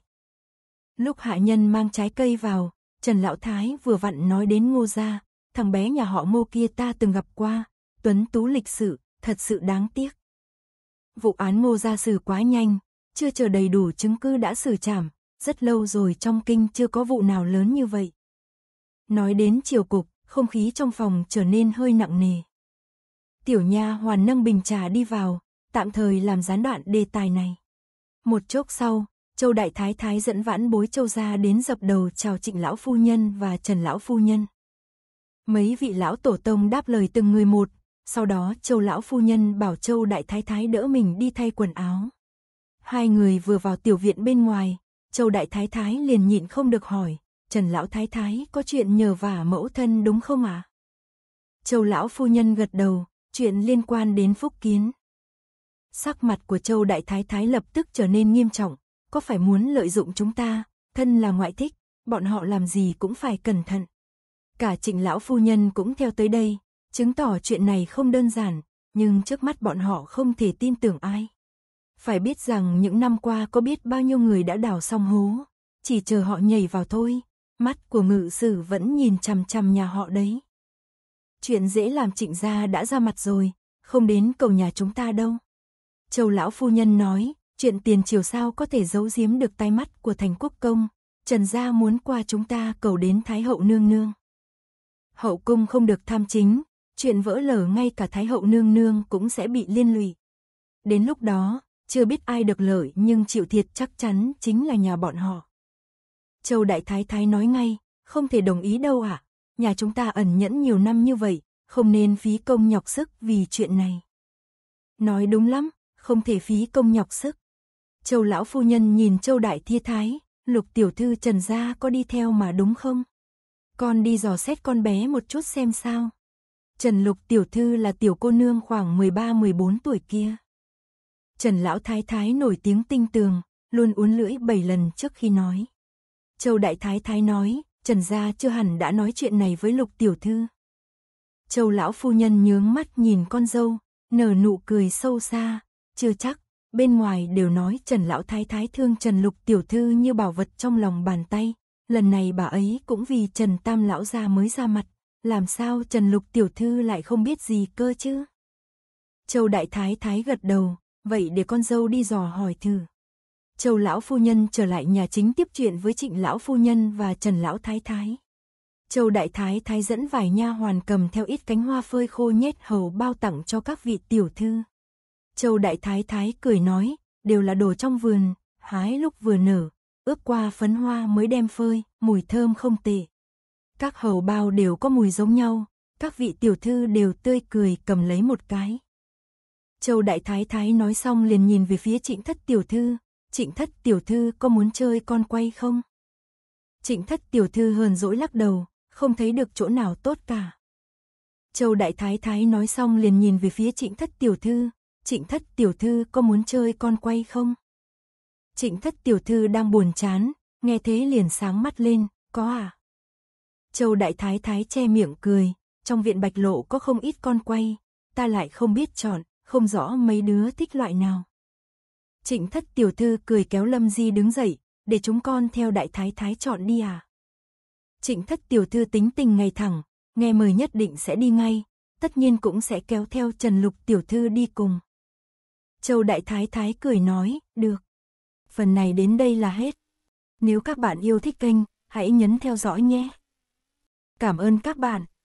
Lúc hạ nhân mang trái cây vào, Trần Lão Thái vừa vặn nói đến ngô gia, thằng bé nhà họ ngô kia ta từng gặp qua, tuấn tú lịch sự, thật sự đáng tiếc. Vụ án ngô gia xử quá nhanh, chưa chờ đầy đủ chứng cứ đã xử trảm, rất lâu rồi trong kinh chưa có vụ nào lớn như vậy. Nói đến chiều cục, không khí trong phòng trở nên hơi nặng nề. Tiểu nha hoàn nâng bình trà đi vào, tạm thời làm gián đoạn đề tài này. Một chốc sau, Châu Đại Thái Thái dẫn vãn bối Châu ra đến dập đầu chào trịnh lão phu nhân và trần lão phu nhân. Mấy vị lão tổ tông đáp lời từng người một, sau đó Châu lão phu nhân bảo Châu Đại Thái Thái đỡ mình đi thay quần áo. Hai người vừa vào tiểu viện bên ngoài, Châu Đại Thái Thái liền nhịn không được hỏi, Trần Lão Thái Thái có chuyện nhờ vả mẫu thân đúng không ạ? À? Châu Lão Phu Nhân gật đầu, chuyện liên quan đến phúc kiến. Sắc mặt của Châu Đại Thái Thái lập tức trở nên nghiêm trọng, có phải muốn lợi dụng chúng ta, thân là ngoại thích, bọn họ làm gì cũng phải cẩn thận. Cả trịnh lão phu nhân cũng theo tới đây, chứng tỏ chuyện này không đơn giản, nhưng trước mắt bọn họ không thể tin tưởng ai. Phải biết rằng những năm qua có biết bao nhiêu người đã đào xong hố, chỉ chờ họ nhảy vào thôi, mắt của ngự sử vẫn nhìn chằm chằm nhà họ đấy. Chuyện dễ làm trịnh gia đã ra mặt rồi, không đến cầu nhà chúng ta đâu. Châu lão phu nhân nói, Chuyện tiền triều sao có thể giấu giếm được tay mắt của thành quốc công. Trần gia muốn qua chúng ta cầu đến Thái hậu nương nương. Hậu cung không được tham chính, chuyện vỡ lở ngay cả Thái hậu nương nương cũng sẽ bị liên lụy. Đến lúc đó, chưa biết ai được lợi nhưng chịu thiệt chắc chắn chính là nhà bọn họ. Châu Đại Thái Thái nói ngay, không thể đồng ý đâu ạ. Nhà chúng ta ẩn nhẫn nhiều năm như vậy, không nên phí công nhọc sức vì chuyện này. Nói đúng lắm, không thể phí công nhọc sức. Châu lão phu nhân nhìn Châu đại thi thái, Lục tiểu thư Trần gia có đi theo mà đúng không? Con đi dò xét con bé một chút xem sao. Trần Lục tiểu thư là tiểu cô nương khoảng 13-14 tuổi kia. Trần lão thái thái nổi tiếng tinh tường, luôn uốn lưỡi bảy lần trước khi nói. Châu đại thái thái nói, Trần gia chưa hẳn đã nói chuyện này với Lục tiểu thư. Châu lão phu nhân nhướng mắt nhìn con dâu, nở nụ cười sâu xa, chưa chắc bên ngoài đều nói Trần Lão Thái Thái thương Trần Lục Tiểu Thư như bảo vật trong lòng bàn tay. Lần này bà ấy cũng vì Trần Tam Lão ra mới ra mặt, làm sao Trần Lục Tiểu Thư lại không biết gì cơ chứ? Châu Đại Thái Thái gật đầu, vậy để con dâu đi dò hỏi thử. Châu Lão Phu Nhân trở lại nhà chính tiếp chuyện với Trịnh Lão Phu Nhân và Trần Lão Thái Thái. Châu Đại Thái Thái dẫn vài nha hoàn cầm theo ít cánh hoa phơi khô nhét hầu bao tặng cho các vị tiểu thư. Châu Đại Thái Thái cười nói, đều là đồ trong vườn, hái lúc vừa nở, ướp qua phấn hoa mới đem phơi, mùi thơm không tệ. Các hầu bao đều có mùi giống nhau, các vị tiểu thư đều tươi cười cầm lấy một cái. Châu Đại Thái Thái nói xong liền nhìn về phía trịnh thất tiểu thư, trịnh thất tiểu thư có muốn chơi con quay không? Trịnh thất tiểu thư hờn dỗi lắc đầu, không thấy được chỗ nào tốt cả. Châu Đại Thái Thái nói xong liền nhìn về phía trịnh thất tiểu thư, Trịnh thất tiểu thư có muốn chơi con quay không? Trịnh thất tiểu thư đang buồn chán, nghe thế liền sáng mắt lên, có à? Châu đại thái thái che miệng cười, trong viện bạch lộ có không ít con quay, ta lại không biết chọn, không rõ mấy đứa thích loại nào. Trịnh thất tiểu thư cười kéo lâm di đứng dậy, để chúng con theo đại thái thái chọn đi à? Trịnh thất tiểu thư tính tình ngay thẳng, nghe mời nhất định sẽ đi ngay, tất nhiên cũng sẽ kéo theo Trần Lục tiểu thư đi cùng. Châu Đại Thái Thái cười nói, được. Phần này đến đây là hết. Nếu các bạn yêu thích kênh, hãy nhấn theo dõi nhé. Cảm ơn các bạn.